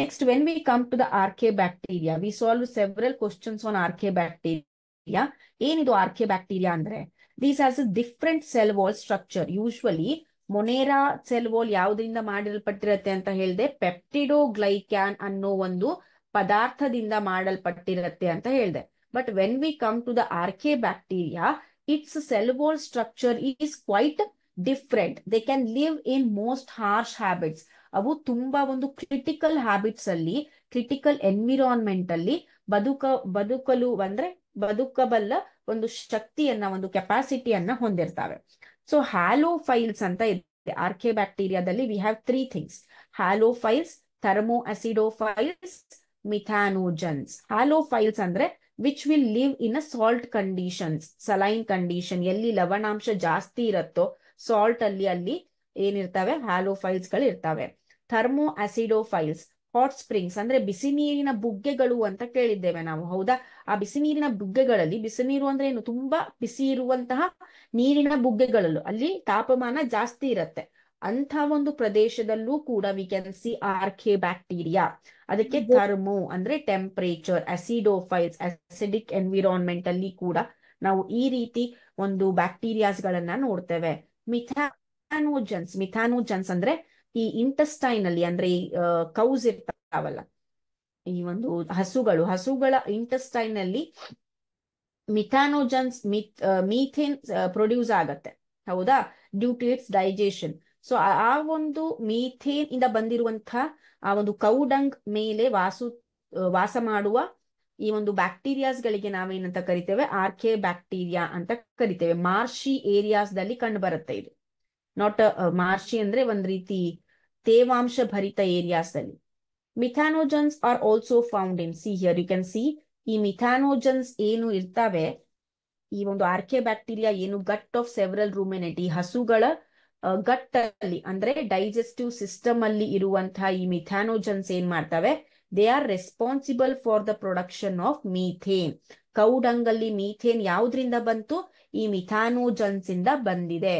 next when we come to the archaebacteria we solve several questions on archaebacteria ಏನಿದು ಆರ್ಕೆ ಬ್ಯಾಕ್ಟೀರಿಯಾ ಅಂದ್ರೆ these has a different cell wall structure usually Monera cell wall ಯಾವುದರಿಂದ ಮಾಡಲ್ಪಟ್ಟಿರುತ್ತೆ ಅಂತ ಹೇಳಿದೆ ಪೆಪ್ಟಿಡೋ ಗ್ಲೈಕ್ಯಾನ್ ಅನ್ನೋ ಒಂದು ಪದಾರ್ಥದಿಂದ ಮಾಡಲ್ಪಟ್ಟಿರತ್ತೆ ಅಂತ ಹೇಳಿದೆ but when we come to the archaebacteria its cell wall structure is quite different they can live in most harsh habitats ಅವು ತುಂಬಾ ಒಂದು ಕ್ರಿಟಿಕಲ್ ಹ್ಯಾಬಿಟ್ಸ್ ಅಲ್ಲಿ ಕ್ರಿಟಿಕಲ್ ಎನ್ವಿರಾನ್ಮೆಂಟ್ ಅಲ್ಲಿ ಬದುಕ ಬದುಕಲು ಅಂದ್ರೆ ಬದುಕಬಲ್ಲ ಒಂದು ಶಕ್ತಿಯನ್ನ ಒಂದು ಕೆಪಾಸಿಟಿಯನ್ನ ಹೊಂದಿರ್ತವೆ ಸೊ ಹ್ಯಾಲೋಫೈಲ್ಸ್ ಅಂತ ಇದೆ ಆರ್ಕೆ ಬ್ಯಾಕ್ಟೀರಿಯಾದಲ್ಲಿ we have three things halophiles thermoacidophiles methanogens halophiles ಅಂದ್ರೆ which will live in a salt conditions saline condition ಎಲ್ಲಿ ಲವಣಾಂಶ ಜಾಸ್ತಿ ಇರುತ್ತೋ ಸಾಲ್ಟ್ ಅಲ್ಲಿ ಅಲ್ಲಿ ಏನಿರ್ತವೆ ಹ್ಯಾಲೋಫೈಲ್ಸ್ ಗಳು ಇರ್ತವೆ ಥರ್ಮೋ ಅಸಿಡೋಫೈಲ್ಸ್ ಹಾಟ್ ಸ್ಪ್ರಿಂಗ್ಸ್ ಅಂದ್ರೆ ಬಿಸಿ ನೀರಿನ ಬುಗ್ಗೆಗಳು ಅಂತ ಕೇಳಿದ್ದೇವೆ ನಾವು ಹೌದಾ ಆ ಬಿಸಿ ನೀರಿನ ಬುಗ್ಗೆಗಳಲ್ಲಿ ಬಿಸಿ ನೀರು ಅಂದ್ರೆ ಏನು ತುಂಬಾ ಬಿಸಿ ಇರುವಂತಹ ನೀರಿನ ಬುಗ್ಗೆಗಳಲ್ಲೂ ಅಲ್ಲಿ ತಾಪಮಾನ ಜಾಸ್ತಿ ಇರತ್ತೆ ಅಂತ ಒಂದು ಪ್ರದೇಶದಲ್ಲೂ ಕೂಡ ವಿ ಕ್ಯಾನ್ ಸಿ ಕೆ ಬ್ಯಾಕ್ಟೀರಿಯಾ ಅದಕ್ಕೆ ಥರ್ಮೋ ಅಂದ್ರೆ ಟೆಂಪರೇಚರ್ ಅಸಿಡೋಫೈಲ್ಸ್ ಅಸಿಡಿಕ್ ಎನ್ವಿರಾನ್ಮೆಂಟ್ ಅಲ್ಲಿ ಕೂಡ ನಾವು ಈ ರೀತಿ ಒಂದು ಬ್ಯಾಕ್ಟೀರಿಯಾಸ್ ಗಳನ್ನ ನೋಡ್ತೇವೆ ಮಿಥಾನೋಜನ್ಸ್ ಮಿಥಾನೋಜನ್ಸ್ ಅಂದ್ರೆ ಈ ಇಂಟೆಸ್ಟೈನ್ ಅಲ್ಲಿ ಅಂದ್ರೆ ಈ ಕೌಸ್ ಇರ್ತಾವಲ್ಲ ಈ ಒಂದು ಹಸುಗಳು ಹಸುಗಳ ಇಂಟೆಸ್ಟೈನ್ ಅಲ್ಲಿ ಮಿಥಾನೋಜನ್ಸ್ ಮಿಥ್ ಮೀಥೇನ್ ಪ್ರೊಡ್ಯೂಸ್ ಆಗತ್ತೆ ಹೌದಾ due to its digestion so ಆ ಒಂದು ಮೀಥೇನ್ ಇಂದ ಬಂದಿರುವಂತಹ ಆ ಒಂದು ಕೌಡಂಗ್ ಮೇಲೆ ವಾಸು ವಾಸ ಮಾಡುವ ಈ ಒಂದು ಬ್ಯಾಕ್ಟೀರಿಯಾಸ್ ಗಳಿಗೆ ನಾವೇನಂತ ಕರಿತೇವೆ ಆರ್ಕೆ ಬ್ಯಾಕ್ಟೀರಿಯಾ ಅಂತ ಕರಿತೇವೆ ಮಾರ್ಷಿ ಏರಿಯಾಸ್ ದಲ್ಲಿ ಕಂಡು ಬರುತ್ತೆ ಇದು ನಾಟ್ ಮಾರ್ಷಿ ಅಂದ್ರೆ ಒಂದ್ ರೀತಿ ತೇವಾಂಶ ಭರಿತ areas. Methanogens are also found in see here you can see, ಈ ಮಿಥಾನೋಜನ್ಸ್ ಏನು ಇರ್ತಾವೆ ಈ ಒಂದು ಆರ್ಕೆ ಬ್ಯಾಕ್ಟೀರಿಯಾ ಏನು ಗಟ್ ಆಫ್ ಸೆವರಲ್ ರೂಮಿನೆಟ್ ಈ ಹಸುಗಳ ಗಟ್ ಅಲ್ಲಿ ಅಂದ್ರೆ ಡೈಜೆಸ್ಟಿವ್ ಸಿಸ್ಟಮ್ ಅಲ್ಲಿ ಇರುವಂತಹ ಈ ಮಿಥಾನೋಜನ್ಸ್ ಏನ್ ಮಾಡ್ತವೆ they are responsible for the production of methane ಕೌಡಂಗಲ್ಲಿ ಮೀಥೇನ್ ಯಾವ್ದ್ರಿಂದ ಬಂತು ಈ ಮಿಥಾನೋಜನ್ಸ್ ಇಂದ ಬಂದಿದೆ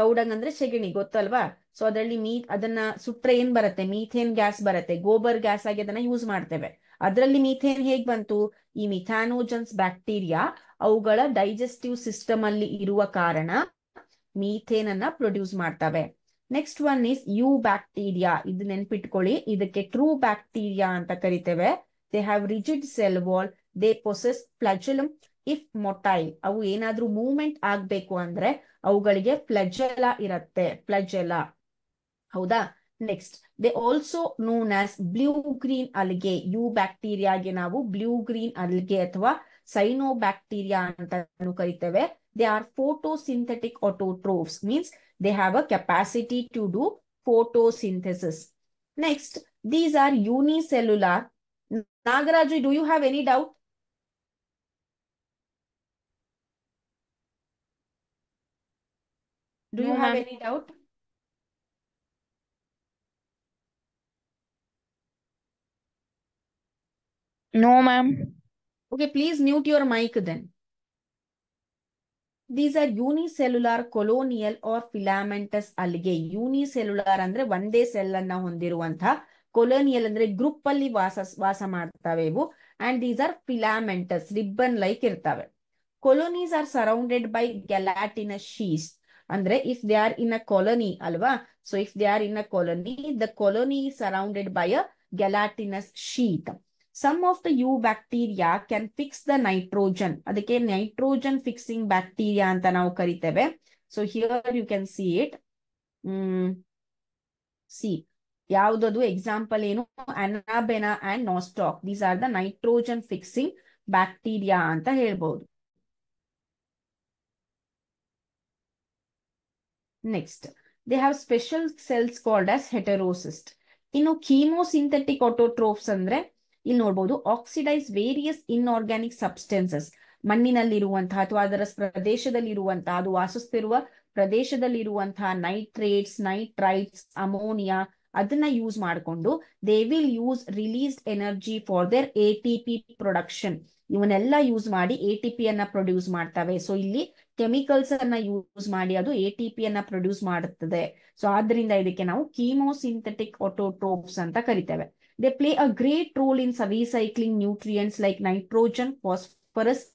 ಕೌಡಂಗ್ ಅಂದ್ರೆ ಸೆಗಣಿ ಗೊತ್ತಲ್ವಾ ಸೊ ಅದರಲ್ಲಿ ಮೀ ಅದನ್ನ ಸುಟ್ರೆ ಏನ್ ಬರುತ್ತೆ ಮೀಥೇನ್ ಗ್ಯಾಸ್ ಬರುತ್ತೆ ಗೋಬರ್ ಗ್ಯಾಸ್ ಆಗಿ ಅದನ್ನ ಯೂಸ್ ಮಾಡ್ತೇವೆ ಅದರಲ್ಲಿ ಮೀಥೇನ್ ಹೇಗ್ ಬಂತು ಈ ಮಿಥಾನೋಜನ್ಸ್ ಬ್ಯಾಕ್ಟೀರಿಯಾ ಅವುಗಳ ಡೈಜೆಸ್ಟಿವ್ ಸಿಸ್ಟಮ್ ಅಲ್ಲಿ ಇರುವ ಕಾರಣ ಮೀಥೇನ್ ಅನ್ನ ಪ್ರೊಡ್ಯೂಸ್ ಮಾಡ್ತವೆ next one is eubacteria ಇದು ನೆನ್ಪಿಟ್ಕೊಳ್ಳಿ ಇದಕ್ಕೆ ಟ್ರೂ ಬ್ಯಾಕ್ಟೀರಿಯಾ ಅಂತ ಕರಿತೇವೆ they have rigid cell wall they possess flagellum if motile ಅವು ಏನಾದ್ರೂ ಮೂವ್ಮೆಂಟ್ ಆಗ್ಬೇಕು ಅಂದ್ರೆ ಅವುಗಳಿಗೆ ಫ್ಲಜೆಲಾ ಇರತ್ತೆ ಫ್ಲಜಲ ಹೌದಾ next they also known as blue green algae ಯು ಬ್ಯಾಕ್ಟೀರಿಯಾಗೆ ನಾವು ಬ್ಲೂ ಗ್ರೀನ್ ಅಲ್ಗೆ ಅಥವಾ ಸೈನೋ ಬ್ಯಾಕ್ಟೀರಿಯಾ ಅಂತ ಕರಿತೇವೆ they are photosynthetic autotrophs means they have a capacity to do photosynthesis next these are unicellular Nagaraju do you have any doubt do you have any doubt no ma'am okay please mute your mike then these are unicellular colonial or filamentous ಅಲ್ಲಿಗೆ ಯೂನಿಸೆಲ್ಯುಲಾರ್ ಅಂದ್ರೆ ಒಂದೇ ಸೆಲ್ ಅನ್ನ ಹೊಂದಿರುವಂತಹ ಕೊಲೋನಿಯಲ್ ಅಂದ್ರೆ ಗ್ರೂಪ್ ಅಲ್ಲಿ ವಾಸ ವಾಸ ಮಾಡ್ತವೆ ಇವು and these are filamentous ribbon like ಇರ್ತವೆ colonies are surrounded by gelatin sheath ಅಂದ್ರೆ if they are in a colony ಅಲ್ವಾ so if they are in a colony the colony surrounded by a gelatinous sheet some of the eubacteria can fix the nitrogen ಅದಕ್ಕೆ ನೈಟ್ರೋಜನ್ ಫಿಕ್ಸಿಂಗ್ ಬ್ಯಾಕ್ಟೀರಿಯಾ ಅಂತ ನಾವು ಕರಿತೇವೆ so here you can see it see ಯಾವುದದು ಎಕ್ಸಾಂಪಲ್ ಏನು Anabaena and Nostoc these are the nitrogen fixing bacteria ಅಂತ ಹೇಳ್ಬಹುದು next they have special cells called as heterocyst ಇನ್ನು ಕೀಮೋ ಸಿಂಥೆಟಿಕ್ ಆಟೋಟ್ರೋಫ್ಸ್ ಅಂದ್ರೆ ಇಲ್ಲಿ ನೋಡಬಹುದು ಆಕ್ಸಿಡೈಸ್ ವೇರಿಯಸ್ ಇನ್ಆರ್ಗ್ಯಾನಿಕ್ ಸಬ್ಸ್ಟೆನ್ಸಸ್ ಮಣ್ಣಿನಲ್ಲಿರುವಂತಹ ಅಥವಾ ಅದರ ಪ್ರದೇಶದಲ್ಲಿರುವಂತಹ ಅದು ವಾಸಿಸ್ತಿರುವ ಪ್ರದೇಶದಲ್ಲಿರುವಂತಹ ನೈಟ್ರೇಟ್ಸ್ ನೈಟ್ರೈಟ್ಸ್ ಅಮೋನಿಯಾ ಅದನ್ನ ಯೂಸ್ ಮಾಡಿಕೊಂಡು they will use released energy for their A T P production ಇವನ್ನೆಲ್ಲ ಯೂಸ್ ಮಾಡಿ ಎ ಟಿ ಪಿ ಅನ್ನ ಪ್ರೊಡ್ಯೂಸ್ ಮಾಡ್ತವೆ ಸೊ ಇಲ್ಲಿ ಕೆಮಿಕಲ್ಸ್ ಅನ್ನ ಯೂಸ್ ಮಾಡಿ ಅದು ಎ ಟಿ ಪಿ ಅನ್ನ ಪ್ರೊಡ್ಯೂಸ್ ಮಾಡುತ್ತದೆ ಸೊ ಆದ್ರಿಂದ ಇದಕ್ಕೆ ನಾವು ಕೀಮೋಸಿಂಥೆಟಿಕ್ ಆಟೋಟ್ರೋಪ್ಸ್ ಅಂತ ಕರಿತೇವೆ They play a great role in recycling nutrients like nitrogen, phosphorus,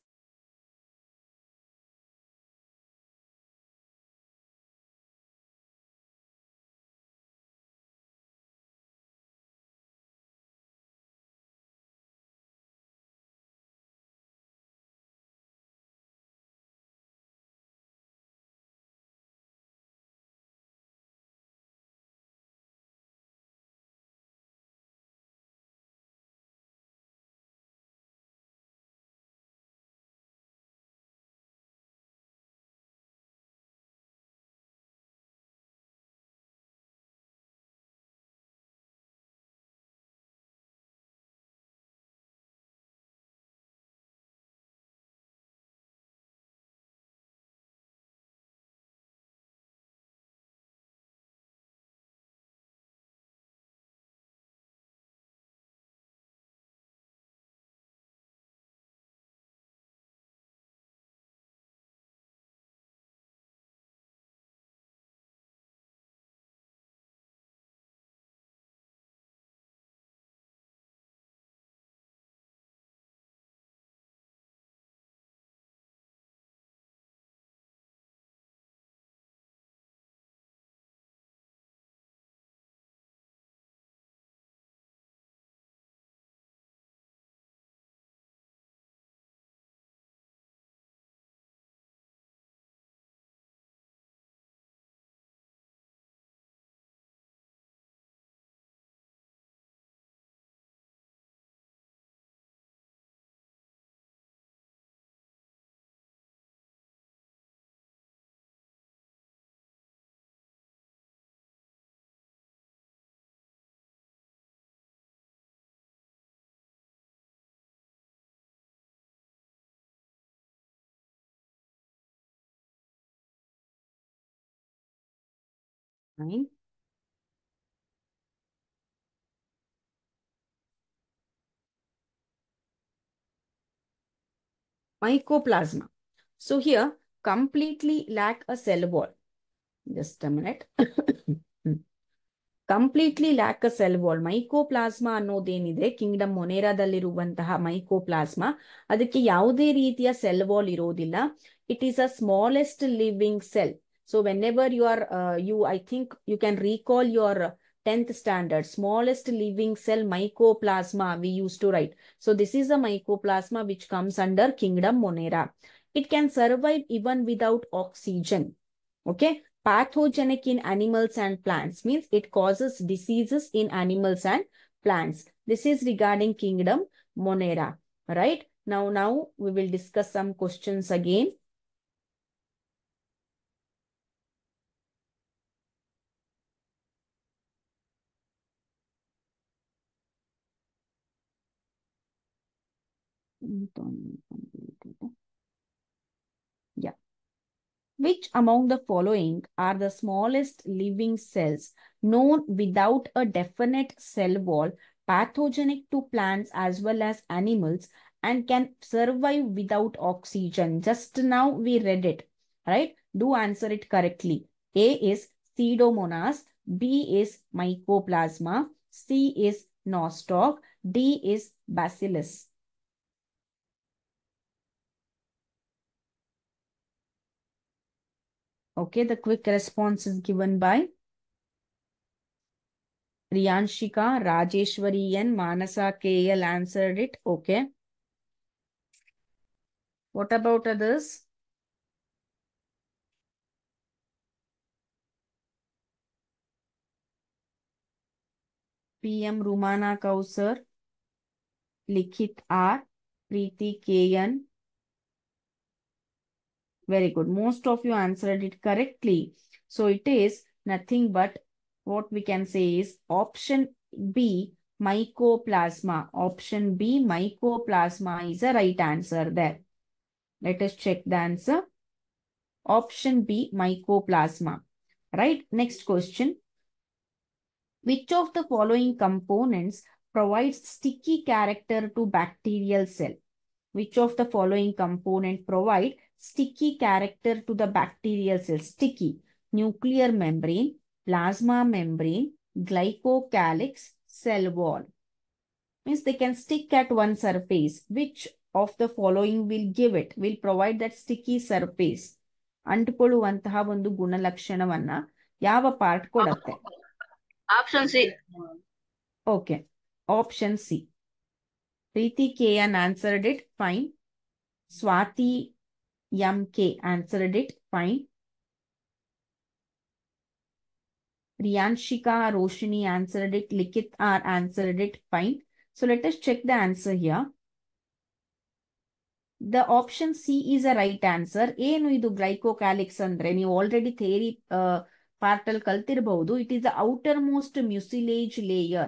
Mycoplasma Mycoplasma. So here, completely lack a cell wall. Just completely lack a cell wall Mycoplasma ಅನ್ನೋದೇನಿದೆ ಕಿಂಗ್ಡಮ್ ಮೊನೇರಾದಲ್ಲಿರುವಂತಹ ಮೈಕೋಪ್ಲಾಸ್ಮಾ ಅದಕ್ಕೆ ಯಾವುದೇ ರೀತಿಯ ಸೆಲ್ ವಾಲ್ ಇರೋದಿಲ್ಲ it is a smallest living cell So whenever you are, uh, you, I think you can recall your 10th standard, smallest living cell mycoplasma we used to write. So this is a mycoplasma which comes under kingdom Monera. It can survive even without oxygen. Okay. Pathogenic in animals and plants means it causes diseases in animals and plants. This is regarding kingdom Monera. Right. Now, now we will discuss some questions again. Yeah. Which among the following are the smallest living cells known without a definite cell wall, pathogenic to plants as well as animals, and can survive without oxygen? Just now we read it, right? Do answer it correctly. A is Pseudomonas, B is Mycoplasma, C is Nostoc, D is Bacillus. Okay, the quick response is given by Riyanshika, Rajeshwari and Manasa KL answered it. Okay. What about others? PM Rumana Kausar, Likhit R, Preeti KN, very good. Most of you answered it correctly. So it is nothing but what we can say is option B, mycoplasma. Option B, mycoplasma is a right answer there. Let us check the answer. Option B, mycoplasma. Right, next question. Which of the following components provides sticky character to bacterial cell? Which of the following component provide sticky character to the bacterial cell. Sticky, nuclear membrane, plasma membrane, glycocalyx, cell wall. Means they can stick at one surface. Which of the following will give it, will provide that sticky surface. ಅಂಟ್ಕೊಳ್ಳುವಂತಹ ಒಂದು ಗುಣಲಕ್ಷಣವನ್ನ ಯಾವ ಪಾರ್ಟ್ ಕೊಡುತ್ತೆ option C okay option C Preethi K N answered it fine Swati Yamk answered it. Fine. Riyanshika, Roshini answered it. Likit R answered it. Fine. So let us check the answer here. The option C is a right answer. ಏನು ಇದು ಗ್ಲೈಕೋಕ್ಯಾಲಿಕ್ಸ್ ಅಂದ್ರೆ ನೀವು already theory uh, partal kaltir it It is the outermost mucilage layer.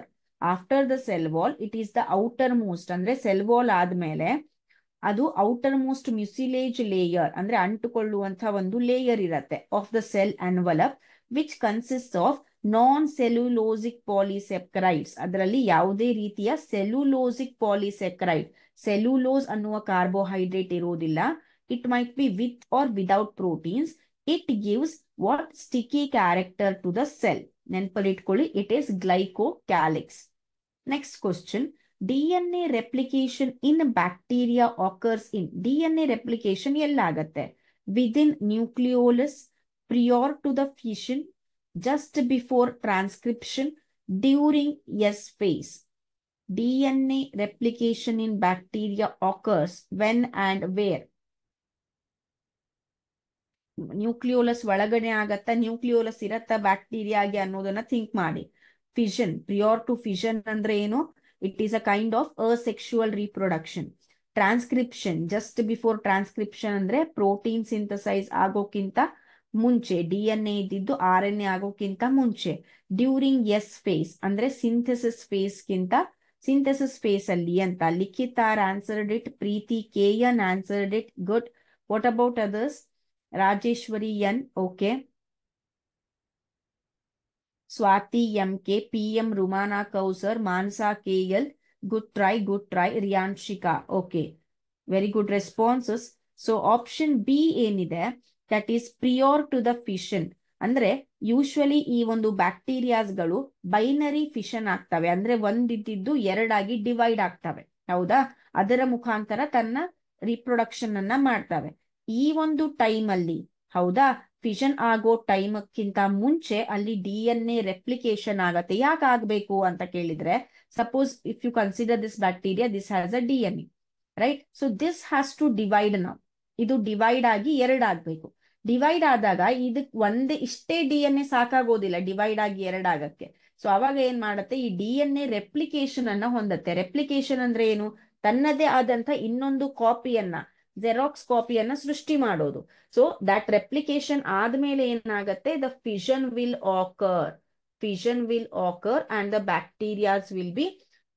After the cell wall, it is the outermost andre cell wall wall mele. ಅದು ಔಟರ್ ಮೋಸ್ಟ್ ಮ್ಯುಸಿಲೇಜ್ ಲೇಯರ್ ಅಂದ್ರೆ ಅಂಟುಕೊಳ್ಳುವಂತಹ ಒಂದು ಲೇಯರ್ ಇರತ್ತೆ of the cell envelope which consist of non cellulosic polysaccharides ಅದರಲ್ಲಿ ಯಾವುದೇ ರೀತಿಯ ಸೆಲ್ಯುಲೋಸಿಕ್ ಪಾಲಿಸೆಕ್ರೈಡ್ ಸೆಲ್ಯುಲೋಸ್ ಅನ್ನುವ ಕಾರ್ಬೋಹೈಡ್ರೇಟ್ ಇರೋದಿಲ್ಲ it might be with or without proteins it gives what sticky character to the cell ನೆನಪಲ್ಲಿ ಇಟ್ಕೊಳ್ಳಿ it is calyx next question DNA replication in bacteria occurs in DNA replication ಎಲ್ಲಾಗತ್ತೆ within nucleolus prior to the fission just before transcription during S phase DNA replication in bacteria occurs when and where nucleolus ಒಳಗಡೆ ಆಗತ್ತ ನ್ಯೂಕ್ಲಿಯೋಲಸ್ ಇರತ್ತ ಬ್ಯಾಕ್ಟೀರಿಯಾಗೆ ಅನ್ನೋದನ್ನ ಥಿಂಕ್ ಮಾಡಿ ಫಿಷನ್ ಪ್ರಿಯೋರ್ ಟು ಫಿಷನ್ ಅಂದ್ರೆ ಏನು It is a kind of asexual reproduction. Transcription just before transcription ಅಂದ್ರೆ ಪ್ರೋಟೀನ್ ಸಿಂಥಸೈಸ್ ಆಗೋಕ್ಕಿಂತ ಮುಂಚೆ ಡಿ ಎನ್ ಎ ಇದ್ದಿದ್ದು ಆರ್ ಎನ್ ಎ ಆಗೋಕ್ಕಿಂತ ಮುಂಚೆ ಡ್ಯೂರಿಂಗ್ ಎಸ್ ಫೇಸ್ ಅಂದ್ರೆ ಸಿಂಥೆಸಿಸ್ ಫೇಸ್ಗಿಂತ ಸಿಂಥೆಸಿಸ್ ಫೇಸ್ ಅಲ್ಲಿ ಅಂತ Likhita answered it Preethi K N answered it good what about others Rajeshwari N okay Swati M K P M Rumana Kausar Mansa K L good try good try Riyanshika okay very good responses so option B ಏನಿದೆ that is prior to the fission ಅಂದ್ರೆ ಯೂಶ್ವಲಿ ಈ ಒಂದು ಬ್ಯಾಕ್ಟೀರಿಯಾಸ್ಗಳು ಬೈನರಿ ಫಿಷನ್ ಆಗ್ತವೆ ಅಂದ್ರೆ ಒಂದಿದ್ದು ಎರಡಾಗಿ ಡಿವೈಡ್ ಆಗ್ತವೆ ಹೌದಾ ಅದರ ಮುಖಾಂತರ ತನ್ನ ರಿಪ್ರೊಡಕ್ಷನ್ ಅನ್ನ ಮಾಡ್ತವೆ ಈ ಒಂದು ಟೈಮ್ ಅಲ್ಲಿ ಹೌದಾ ಫಿಷನ್ ಆಗೋ ಟೈಮ್ ಕ್ಕಿಂತ ಮುಂಚೆ ಅಲ್ಲಿ ಡಿ ಎನ್ ಎ ರೆಪ್ಲಿಕೇಶನ್ ಆಗತ್ತೆ ಯಾಕೆ ಆಗ್ಬೇಕು ಅಂತ ಕೇಳಿದ್ರೆ suppose if you consider this bacteria this has a D N A right so this has to divide ನಾವು ಇದು ಡಿವೈಡ್ ಆಗಿ ಆಗ್ಬೇಕು ಡಿವೈಡ್ ಆದಾಗ ಇದಕ್ ಒಂದೇ ಇಷ್ಟೇ ಡಿ ಎನ್ ಎ ಸಾಕಾಗೋದಿಲ್ಲ ಡಿವೈಡ್ ಆಗಿ ಎರಡ್ ಆಗಕ್ಕೆ ಸೊ ಅವಾಗ ಏನ್ ಮಾಡತ್ತೆ ಈ ಡಿ ಎನ್ ಎ ರೆಪ್ಲಿಕೇಶನ್ ಅನ್ನ ಹೊಂದತ್ತೆ ರೆಪ್ಲಿಕೇಶನ್ ಅಂದ್ರೆ ಏನು ತನ್ನದೇ ಆದಂತ ಇನ್ನೊಂದು ಕಾಪಿಯನ್ನ ಜೆರಾಕ್ಸ್ ಕಾಪಿಯನ್ನ ಸೃಷ್ಟಿ ಮಾಡೋದು ಸೊ ದಟ್ ರೆಪ್ಲಿಕೇಶನ್ ಆದ್ಮೇಲೆ ಏನಾಗತ್ತೆ the fission will occur fission will occur and the bacterias will be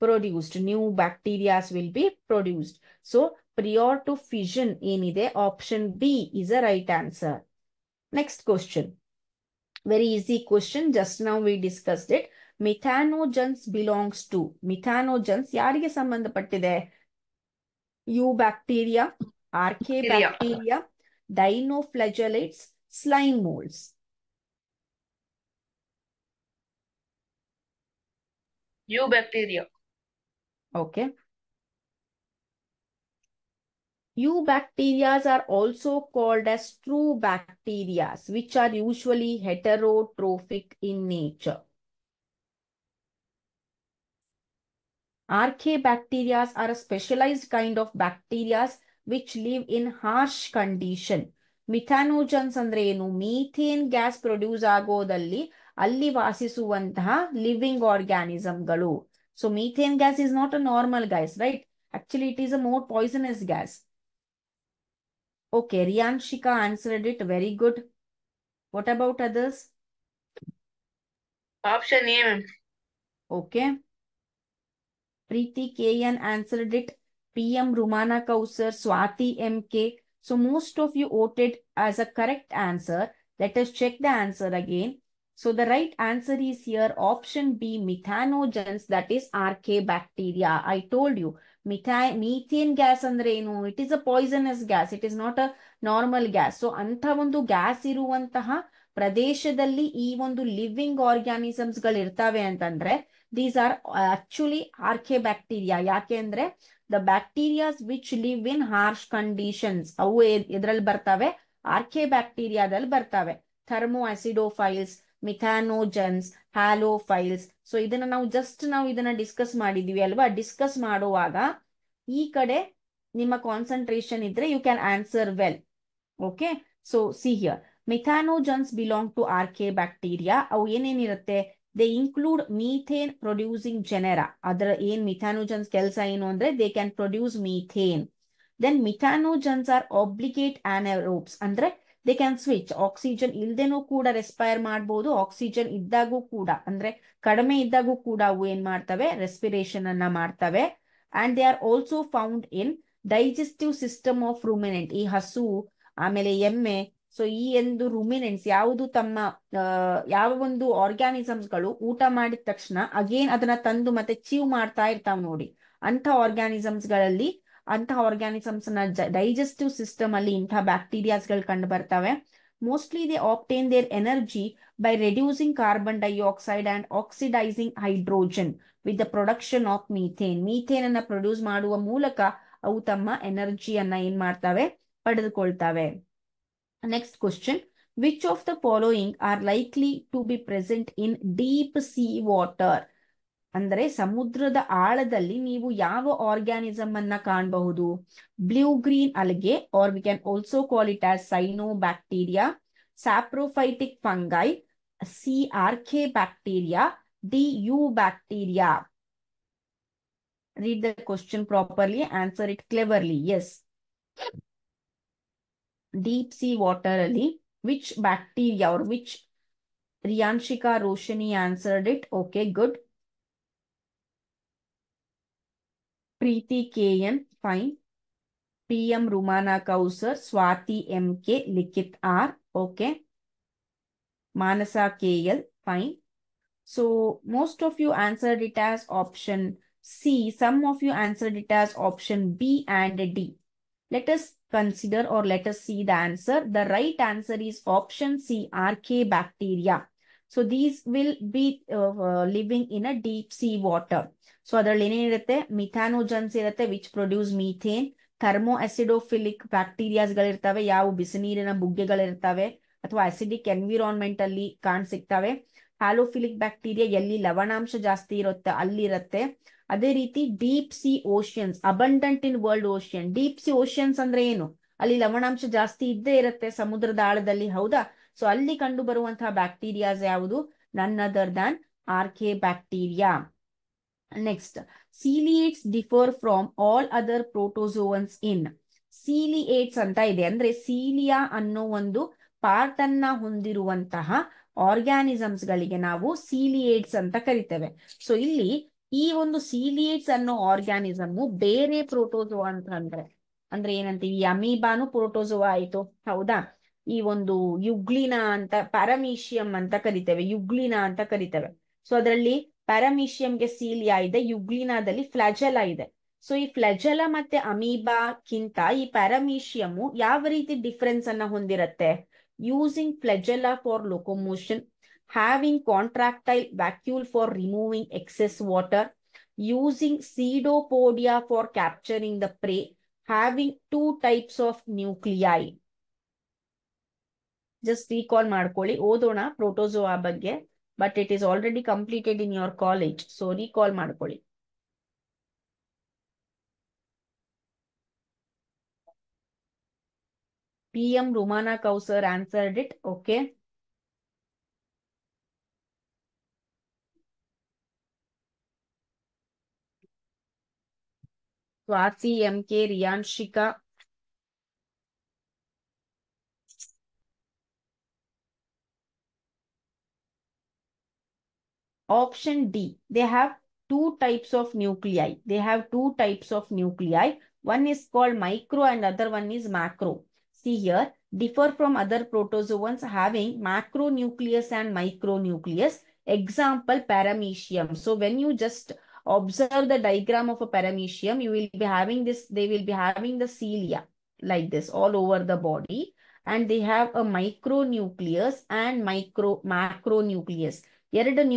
produced new bacterias will be produced so prior to fission ಏನಿದೆ option B is a right answer next question very easy question just ನಾವು we discussed it methanogens belongs to methanogens ಯಾರಿಗೆ ಸಂಬಂಧಪಟ್ಟಿದೆ eubacteria archaebacteria, dinoflagellates, slime molds. Eubacteria. Okay. bacteria are also called as true bacteria, which are usually heterotrophic in nature. bacteria are a specialized kind of bacteria which live in harsh condition methanogens ಅಂದ್ರೆ ಏನು ಮೀಥೇನ್ ಗ್ಯಾಸ್ ಪ್ರೊಡ್ಯೂಸ್ ಆಗೋದಲ್ಲಿ ಅಲ್ಲಿ ವಾಸಿಸುವಂತಹ ಲಿವಿಂಗ್ ಆರ್ಗ್ಯಾನಿಸಮ್ಗಳು so methane gas is not a normal gas right actually it is a more poisonous gas okay Riyanshika answered it very good what about others option okay Preethi K N answered it PM Rumana Kausar, Swati MK. So most of you voted as a correct answer. Let us check the answer again. So the right answer is here option B methanogens that is RK bacteria. I told you methane gas andre ಏನು it is a poisonous gas it is not a normal gas. So ಅಂಥ ಒಂದು ಗ್ಯಾಸ್ ಇರುವಂತಹ ಪ್ರದೇಶದಲ್ಲಿ ಈ ಒಂದು ಲಿವಿಂಗ್ ಆರ್ಗ್ಯಾನಿಸಮ್ಸ್ ಗಳು ಇರ್ತಾವೆ ಅಂತಂದ್ರೆ these are actually archaebacteria ಯಾಕೆ ಅಂದ್ರೆ the bacterias which live in harsh conditions ಅವು ಇದ್ರಲ್ಲಿ ಬರ್ತವೆ ಆರ್ಕೆ ಬ್ಯಾಕ್ಟೀರಿಯಾದಲ್ಲಿ ಬರ್ತವೆ ಥರ್ಮೋ ಆಸಿಡೋಫೈಲ್ಸ್ ಮಿಥಾನೋಜನ್ಸ್ ಹ್ಯಾಲೋಫೈಲ್ಸ್ ಸೊ ಇದನ್ನ ನಾವು ಜಸ್ಟ್ ನಾವು ಇದನ್ನ ಡಿಸ್ಕಸ್ ಮಾಡಿದೀವಿ ಅಲ್ವಾ ಡಿಸ್ಕಸ್ ಮಾಡುವಾಗ ಈ ಕಡೆ ನಿಮ್ಮ ಕಾನ್ಸಂಟ್ರೇಷನ್ ಇದ್ರೆ you can answer well okay so see here methanogens belong to archaebacteria ಅವು ಏನೇನಿರುತ್ತೆ they include methane producing genera ಅದರ ಏನ್ ಮಿಥಾನೋಜನ್ಸ್ ಕೆಲಸ ಏನು ಅಂದ್ರೆ they can produce methane then methanogens are obligate anaerobes ಅಂದ್ರೆ ದೇ ಕ್ಯಾನ್ ಸ್ವಿಚ್ ಆಕ್ಸಿಜನ್ ಇಲ್ದೇನೂ ಕೂಡ ರೆಸ್ಪೈರ್ ಮಾಡಬಹುದು ಆಕ್ಸಿಜನ್ ಇದ್ದಾಗೂ ಕೂಡ ಅಂದ್ರೆ ಕಡಿಮೆ ಇದ್ದಾಗೂ ಕೂಡ ಅವು ಏನ್ ಮಾಡ್ತವೆ ರೆಸ್ಪಿರೇಷನ್ ಅನ್ನ ಮಾಡ್ತವೆ and they are also found in digestive system of ruminant ಈ ಹಸು ಆಮೇಲೆ ಎಮ್ಮೆ ಸೊ ಈ ಒಂದು ರೂಮಿನೆಂಟ್ಸ್ ಯಾವುದು ತಮ್ಮ ಯಾವ ಒಂದು ಗಳು ಊಟ ಮಾಡಿದ ತಕ್ಷಣ ಅಗೇನ್ ಅದನ್ನ ತಂದು ಮತ್ತೆ ಚೀವ್ ಮಾಡ್ತಾ ಇರ್ತಾವ್ ನೋಡಿ ಅಂತ ಗಳಲ್ಲಿ ಅಂತ ಆರ್ಗ್ಯಾನಿಸಮ್ಸ್ ನ ಡೈಜೆಸ್ಟಿವ್ ಸಿಸ್ಟಮ್ ಅಲ್ಲಿ ಇಂಥ ಬ್ಯಾಕ್ಟೀರಿಯಾಸ್ಗಳು ಕಂಡು ಬರ್ತವೆ mostly they obtain their energy by reducing carbon dioxide and oxidising hydrogen with the production of methane methane ಅನ್ನ ಪ್ರೊಡ್ಯೂಸ್ ಮಾಡುವ ಮೂಲಕ ಅವು ತಮ್ಮ ಎನರ್ಜಿಯನ್ನ ಏನ್ ಮಾಡ್ತವೆ ಪಡೆದುಕೊಳ್ತವೆ Next question. Which of the following are likely to be present in deep sea water? ಅಂದರೆ ಸಮುದ್ರದ ಆಳದಲ್ಲಿ ನೀವು ಯಾವ ಆರ್ಗ್ಯಾನಿಸಮ್ ಅನ್ನ ಕಾಣಬಹುದು blue green algae or we can also call it as cyanobacteria saprophytic fungi C archaebacteria D eubacteria read the question properly answer it cleverly as deep sea water ali which bacteria or which Riyanshika Roshini answered it. Okay, good. Preeti KN, fine. PM Rumana Kausar, Swati MK, Likit R, okay. Manasa KL, fine. So, most of you answered it as option C. Some of you answered it as option B and D. Let us consider or let us see answer answer. The right answer is option C, RK bacteria. So these will be living in a deep sea water so ಅದರಲ್ಲಿ ಏನೇನಿರುತ್ತೆ ಮಿಥಾನೋಜನ್ಸ್ ಇರುತ್ತೆ which produce methane thermo acidophilic ಬ್ಯಾಕ್ಟೀರಿಯಾಸ್ಗಳಿರ್ತವೆ ಯಾವ ಬಿಸಿ ನೀರಿನ ಬುಗ್ಗೆಗಳಿರ್ತವೆ ಅಥವಾ ಅಸಿಡಿಕ್ ಎನ್ವಿರಾನ್ಮೆಂಟ್ ಅಲ್ಲಿ ಕಾಣ್ ಸಿಗ್ತವೆ ಹ್ಯಾಲೋಫಿಲಿಕ್ ಬ್ಯಾಕ್ಟೀರಿಯಾ ಎಲ್ಲಿ ಲವಣಾಂಶ ಜಾಸ್ತಿ ಇರುತ್ತೆ ಅಲ್ಲಿರುತ್ತೆ ಅದೇ ರೀತಿ deep sea oceans abundant in world ocean deep sea oceans ಅಂದ್ರೆ ಏನು ಅಲ್ಲಿ ಲವಣಾಂಶ ಜಾಸ್ತಿ ಇದ್ದೇ ಇರುತ್ತೆ ಸಮುದ್ರದ ಆಳದಲ್ಲಿ ಹೌದಾ ಸೊ ಅಲ್ಲಿ ಕಂಡು ಬರುವಂತಹ ಬ್ಯಾಕ್ಟೀರಿಯಾಸ್ ಯಾವುದು none other than archaebacteria next ciliates differ from all other protozoans in ciliates ಅಂತ ಇದೆ ಅಂದ್ರೆ ಸೀಲಿಯಾ ಅನ್ನೋ ಒಂದು ಪಾರ್ಟ್ ಅನ್ನ ಹೊಂದಿರುವಂತಹ ಆರ್ಗ್ಯಾನಿಸಮ್ಸ್ ಗಳಿಗೆ ನಾವು ಸೀಲಿಯೇಟ್ಸ್ ಅಂತ ಕರಿತೇವೆ ಸೊ ಇಲ್ಲಿ ಈ ಒಂದು ಸೀಲಿಯೇಟ್ಸ್ ಅನ್ನೋ ಆರ್ಗ್ಯಾನಿಸಮ್ ಬೇರೆ ಪ್ರೋಟೋಜೋ ಅಂತ ಅಂದ್ರೆ ಅಂದ್ರೆ ಏನಂತೀವಿ ಅಮೀಬಾನು ಪ್ರೋಟೋಸೋ ಆಯ್ತು ಹೌದಾ ಈ ಒಂದು ಯುಗ್ಲಿನ ಅಂತ ಪ್ಯಾರಾಮೀಷಿಯಂ ಅಂತ ಕರಿತೇವೆ ಯುಗ್ಲಿನ ಅಂತ ಕರಿತೇವೆ ಸೊ ಅದರಲ್ಲಿ ಪ್ಯಾರಮೀಶಿಯಂಗೆ ಸೀಲಿಯಾ ಇದೆ ಯುಗ್ಲಿನಾದಲ್ಲಿ ಫ್ಲಾಜಲ ಇದೆ ಸೊ ಈ ಫ್ಲೆಜಲ ಮತ್ತೆ ಅಮೀಬಾಕ್ಕಿಂತ ಈ ಪ್ಯಾರಮೀಶಿಯಮು ಯಾವ ರೀತಿ ಡಿಫ್ರೆನ್ಸ್ ಅನ್ನ ಹೊಂದಿರತ್ತೆ using flagella for locomotion having contractile vacuole for removing excess water, using pseudopodia for capturing the prey, having two types of nuclei. Just recall Markoli, Odona, protozoa bagge, but it is already completed in your college. So recall Markoli. PM Rumana Kausar answered it. Okay. Swati M K K Option D, they have two types of nuclei. They have two types of nuclei. One is called micro and other one is macro. See here, differ from other protozoans having macronucleus and micronucleus. Example, paramecium. So when you just observe the diagram of a paramecium, you will be having this, they will be having the cilia like this all over the body. And they have a micronucleus and micro macronucleus. Here nucleus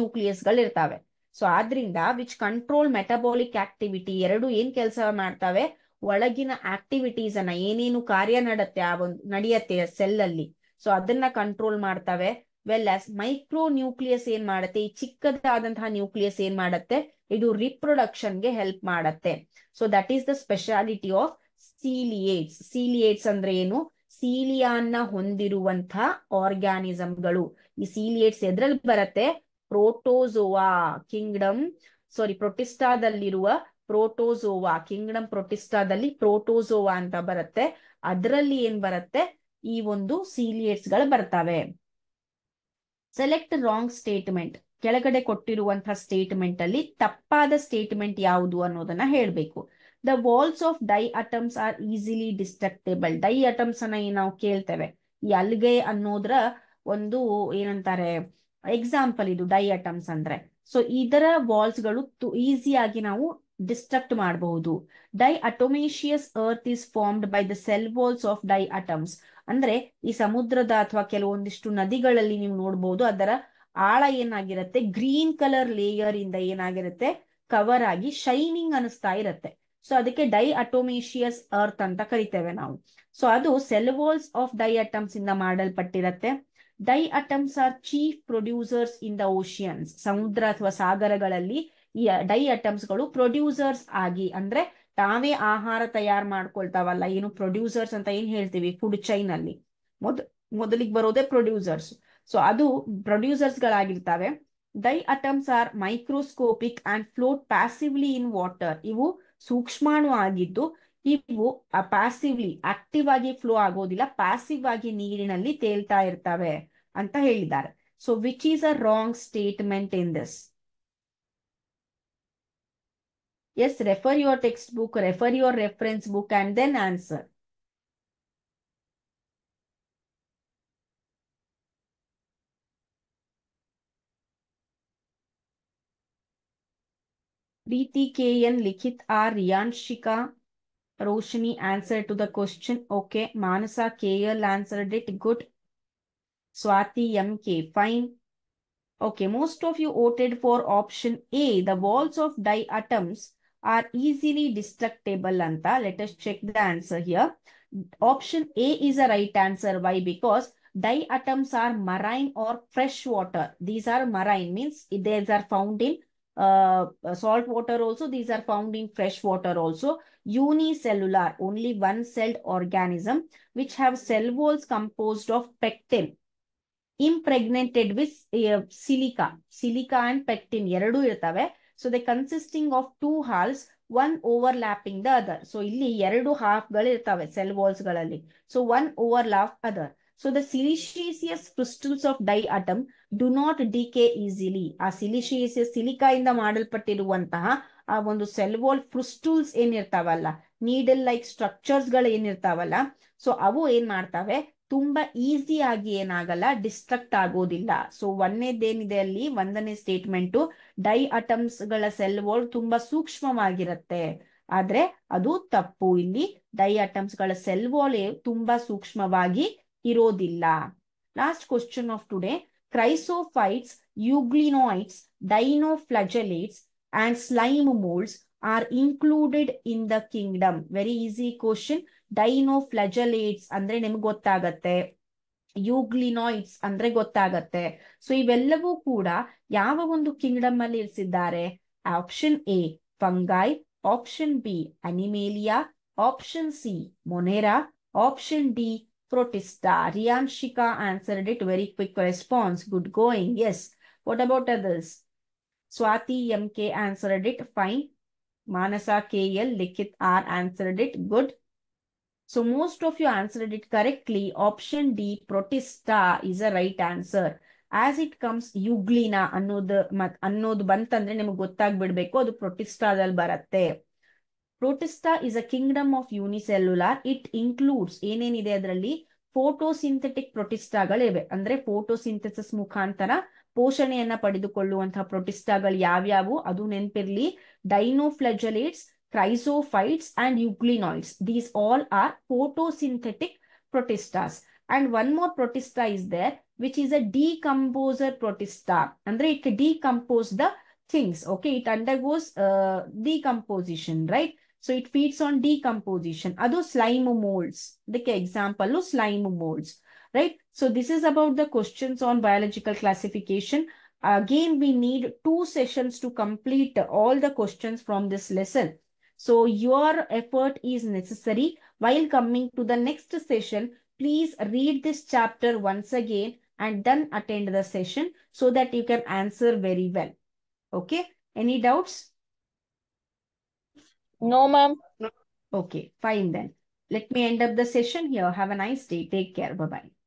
nucleus galirtawe. So Adrinda, which control metabolic activity, Yeradu in Kelsa Martawe, Walagina activities and Ayeninu Karya Nadatya Nadiate cellally. So Adana control Martawe, well as micronucleus ಏನ್ ಮಾಡುತ್ತೆ ಈ ಚಿಕ್ಕದಾದಂತಹ ನ್ಯೂಕ್ಲಿಯಸ್ ಏನ್ ಮಾಡುತ್ತೆ ಇದು ಗೆ ಹೆಲ್ಪ್ ಮಾಡತ್ತೆ so that is the speciality of ciliates ciliates ಅಂದ್ರೆ ಏನು ಸೀಲಿಯಾನ್ನ ಹೊಂದಿರುವಂತಹ ಆರ್ಗ್ಯಾನಿಸಮ್ಗಳು ಈ ಸೀಲಿಯೇಟ್ಸ್ ಎದ್ರಲ್ಲಿ ಬರುತ್ತೆ ಪ್ರೋಟೋಸೋವಾ ಕಿಂಗ್ಡಮ್ ಸಾರಿ ಪ್ರೊಟಿಸ್ಟಾದಲ್ಲಿರುವ ಪ್ರೋಟೋಸೋವಾ ಕಿಂಗ್ಡಮ್ ಪ್ರೊಟಿಸ್ಟಾದಲ್ಲಿ ಪ್ರೋಟೋಸೋವಾ ಅಂತ ಬರುತ್ತೆ ಅದರಲ್ಲಿ ಏನ್ ಬರುತ್ತೆ ಈ ಒಂದು ಸೀಲಿಯೇಟ್ಸ್ ಗಳು ಬರ್ತವೆ ಸೆಲೆಕ್ಟ್ ರಾಂಗ್ ಸ್ಟೇಟ್ಮೆಂಟ್ ಕೆಳಗಡೆ ಕೊಟ್ಟಿರುವಂತಹ ಸ್ಟೇಟ್ಮೆಂಟ್ ಅಲ್ಲಿ ತಪ್ಪಾದ ಸ್ಟೇಟ್ಮೆಂಟ್ ಯಾವುದು ಅನ್ನೋದನ್ನ ಹೇಳಬೇಕು the walls of diatoms are easily destructible diatoms ಅನ್ನ ನಾವು ಕೇಳ್ತೇವೆ ಈ ಅಲ್ಗೆ ಅನ್ನೋದ್ರ ಒಂದು ಏನಂತಾರೆ ಎಕ್ಸಾಂಪಲ್ ಇದು ಡೈ ಅಟಮ್ಸ್ ಅಂದ್ರೆ ಸೊ ಇದರ ವಾಲ್ಸ್ಗಳು ಈಸಿಯಾಗಿ ನಾವು ಡಿಸ್ಟ್ರಕ್ಟ್ ಮಾಡಬಹುದು diatomaceous earth is formed by the cell walls of diatoms ಅಂದ್ರೆ ಈ ಸಮುದ್ರದ ಅಥವಾ ಕೆಲವೊಂದಿಷ್ಟು ನದಿಗಳಲ್ಲಿ ನೀವು ನೋಡ್ಬೋದು ಅದರ ಆಳ ಏನಾಗಿರತ್ತೆ ಗ್ರೀನ್ ಕಲರ್ ಲೇಯರ್ ಇಂದ ಏನಾಗಿರುತ್ತೆ ಕವರ್ ಆಗಿ ಶೈನಿಂಗ್ ಅನಿಸ್ತಾ ಇರತ್ತೆ ಸೊ ಅದಕ್ಕೆ ಡೈ ಅಟೋಮೇಶಿಯಸ್ ಅರ್ತ್ ಅಂತ ಕರಿತೇವೆ ನಾವು ಸೊ ಅದು ಸೆಲ್ವೋಲ್ಸ್ ಆಫ್ ಡೈ ಅಟಮ್ಸ್ ಇಂದ ಮಾಡಲ್ಪಟ್ಟಿರತ್ತೆ diatoms are chief producers in the oceans ಸಮುದ್ರ ಅಥವಾ ಸಾಗರಗಳಲ್ಲಿ ಈ ಡೈ ಅಟಮ್ಸ್ ಗಳು ಪ್ರೊಡ್ಯೂಸರ್ಸ್ ಆಗಿ ಅಂದ್ರೆ ತಾವೇ ಆಹಾರ ತಯಾರು ಮಾಡ್ಕೊಳ್ತಾವಲ್ಲ ಏನು ಪ್ರೊಡ್ಯೂಸರ್ಸ್ ಅಂತ ಏನ್ ಹೇಳ್ತೀವಿ ಫುಡ್ ಚೈನ್ ಅಲ್ಲಿ ಮೊದ್ ಮೊದಲಿಗೆ ಬರೋದೇ ಪ್ರೊಡ್ಯೂಸರ್ಸ್ ಸೊ ಅದು ಪ್ರೊಡ್ಯೂಸರ್ಸ್ ಗಳಾಗಿರ್ತಾವೆ diatoms are microscopic and float passively in water ಇವು ಸೂಕ್ಷ್ಮಾಣು ಆಗಿದ್ದು ಇವು ಪ್ಯಾಸಿವ್ಲಿ ಆಕ್ಟಿವ್ ಆಗಿ ಫ್ಲೋ ಆಗೋದಿಲ್ಲ ಪ್ಯಾಸಿವ್ ಆಗಿ ನೀರಿನಲ್ಲಿ ತೇಲ್ತಾ ಇರ್ತವೆ ಅಂತ ಹೇಳಿದ್ದಾರೆ so which is a wrong statement in this Yes, refer your textbook, refer your reference book and then answer. Preeti KN, Likhit R, Yanshika, Roshni answer to the question. Okay. Manasa KL answered it. Good. Swati MK. Fine. Okay. Most of you voted for option A. The walls of diatoms are easily destructible anta. Let us check the answer here. Option A is a right answer. Why? Because diatoms are marine or fresh water. These are marine means these are found in uh, salt water also. These are found in fresh water also. Unicellular, only one-celled organism which have cell walls composed of pectin. Impregnated with uh, silica. Silica and pectin, ಎರಡು ಇರ್ತಾವೆ so the consisting of two halves one overlapping the other so ಇಲ್ಲಿ ಎರಡು ಹಾಫ್ ಗಳು ಇರ್ತವೆ ಸೆಲ್ ವಾಲ್ಸ್ ಗಳಲ್ಲಿ so one overlap other so the siliceous crystals of diatom do not decay easily ಆ ಸಿಲಿಶಿಯಸ್ ಸಿಲಿಕಾ ಇಂದ ಮಾಡಲ್ಪಟ್ಟಿರುವಂತಹ ಆ ಒಂದು ಸೆಲ್ ವಾಲ್ ಕ್ರಿಸ್ಟಲ್ಸ್ ಏನಿರ್ತಾವಲ್ಲ ನೀಡಲ್ ಲೈಕ್ ಸ್ಟ್ರಕ್ಚರ್ಸ್ ಗಳು ಏನಿರ್ತಾವಲ್ಲ ಸೊ ಅವು ಏನ್ ಮಾಡ್ತಾವೆ ತುಂಬಾ ಆಗಿ ಏನಾಗಲ್ಲ ಡಿಸ್ಟ್ರಕ್ಟ್ ಆಗೋದಿಲ್ಲ ಸೊ ಒಂದನೇದೇನಿದೆ ಅಲ್ಲಿ ಒಂದನೇ ಸ್ಟೇಟ್ಮೆಂಟು ಡೈ ಅಟಮ್ಸ್ ಗಳ ಸೆಲ್ ವಾಲ್ ತುಂಬಾ ಸೂಕ್ಷ್ಮವಾಗಿರುತ್ತೆ ಆದ್ರೆ ಅದು ತಪ್ಪು ಇಲ್ಲಿ ಡೈ ಅಟಮ್ಸ್ ಗಳ ಸೆಲ್ ವಾಲ್ ತುಂಬಾ ಸೂಕ್ಷ್ಮವಾಗಿ ಇರೋದಿಲ್ಲ last question of today chrysophytes euglenoids dinoflagellates and slime moulds are included in the kingdom very easy question dino ಅಂದ್ರೆ ನಿಮ್ಗೆ ಗೊತ್ತಾಗತ್ತೆ ಯೂಗ್ಲಿನಾಯ್ಡ್ಸ್ ಅಂದ್ರೆ ಗೊತ್ತಾಗತ್ತೆ ಸೊ ಇವೆಲ್ಲವೂ ಕೂಡ ಯಾವ ಒಂದು ಕಿಂಗ್ಡಮ್ ಅಲ್ಲಿ ಇರಿಸಿದ್ದಾರೆ option A Fungi option B Animalia option C Monera option D Protista Riyanshika answer answered it very quick response good going yes what about others Swathi M K answered it fine Manasa K L Likhith R answered it good So most of you answered it correctly. Option D, protista is a right answer. As it comes euglena ಅನ್ನೋದು ಮತ್ ಅನ್ನೋದು ಬಂತಂದ್ರೆ ನಿಮ್ಗೆ ಗೊತ್ತಾಗ್ಬಿಡ್ಬೇಕು ಅದು ಪ್ರೊಟಿಸ್ಟಾದಲ್ಲಿ ಬರುತ್ತೆ Protista is a kingdom of unicellular it includes ಏನೇನಿದೆ ಅದರಲ್ಲಿ ಫೋಟೋಸಿಂಥೆಟಿಕ್ ಪ್ರೊಟಿಸ್ಟಾಗಳಿವೆ ಅಂದ್ರೆ ಫೋಟೋಸಿಂಥೆಸಿಸ್ ಮುಖಾಂತರ ಪೋಷಣೆಯನ್ನ ಪಡೆದುಕೊಳ್ಳುವಂತಹ ಪ್ರೊಟಿಸ್ಟಾಗಳು ಯಾವ್ಯಾವು ಅದು ನೆನ್ಪಿರ್ಲಿ ಡೈನೋಫ್ಲೆಜಲೇಟ್ಸ್ chrysophytes and euglenoids. These all are photosynthetic protistas. And one more protista is there, which is a decomposer protista. And it decompose the things. Okay, it undergoes uh, decomposition, right? So it feeds on decomposition. those slime molds. The example of slime molds, right? So this is about the questions on biological classification. Again, we need two sessions to complete all the questions from this lesson. So your effort is necessary. While coming to the next session, please read this chapter once again and then attend the session so that you can answer very well. Okay. Any doubts? No, ma'am. Okay, fine then. Let me end up the session here. Have a nice day. Take care. Bye-bye.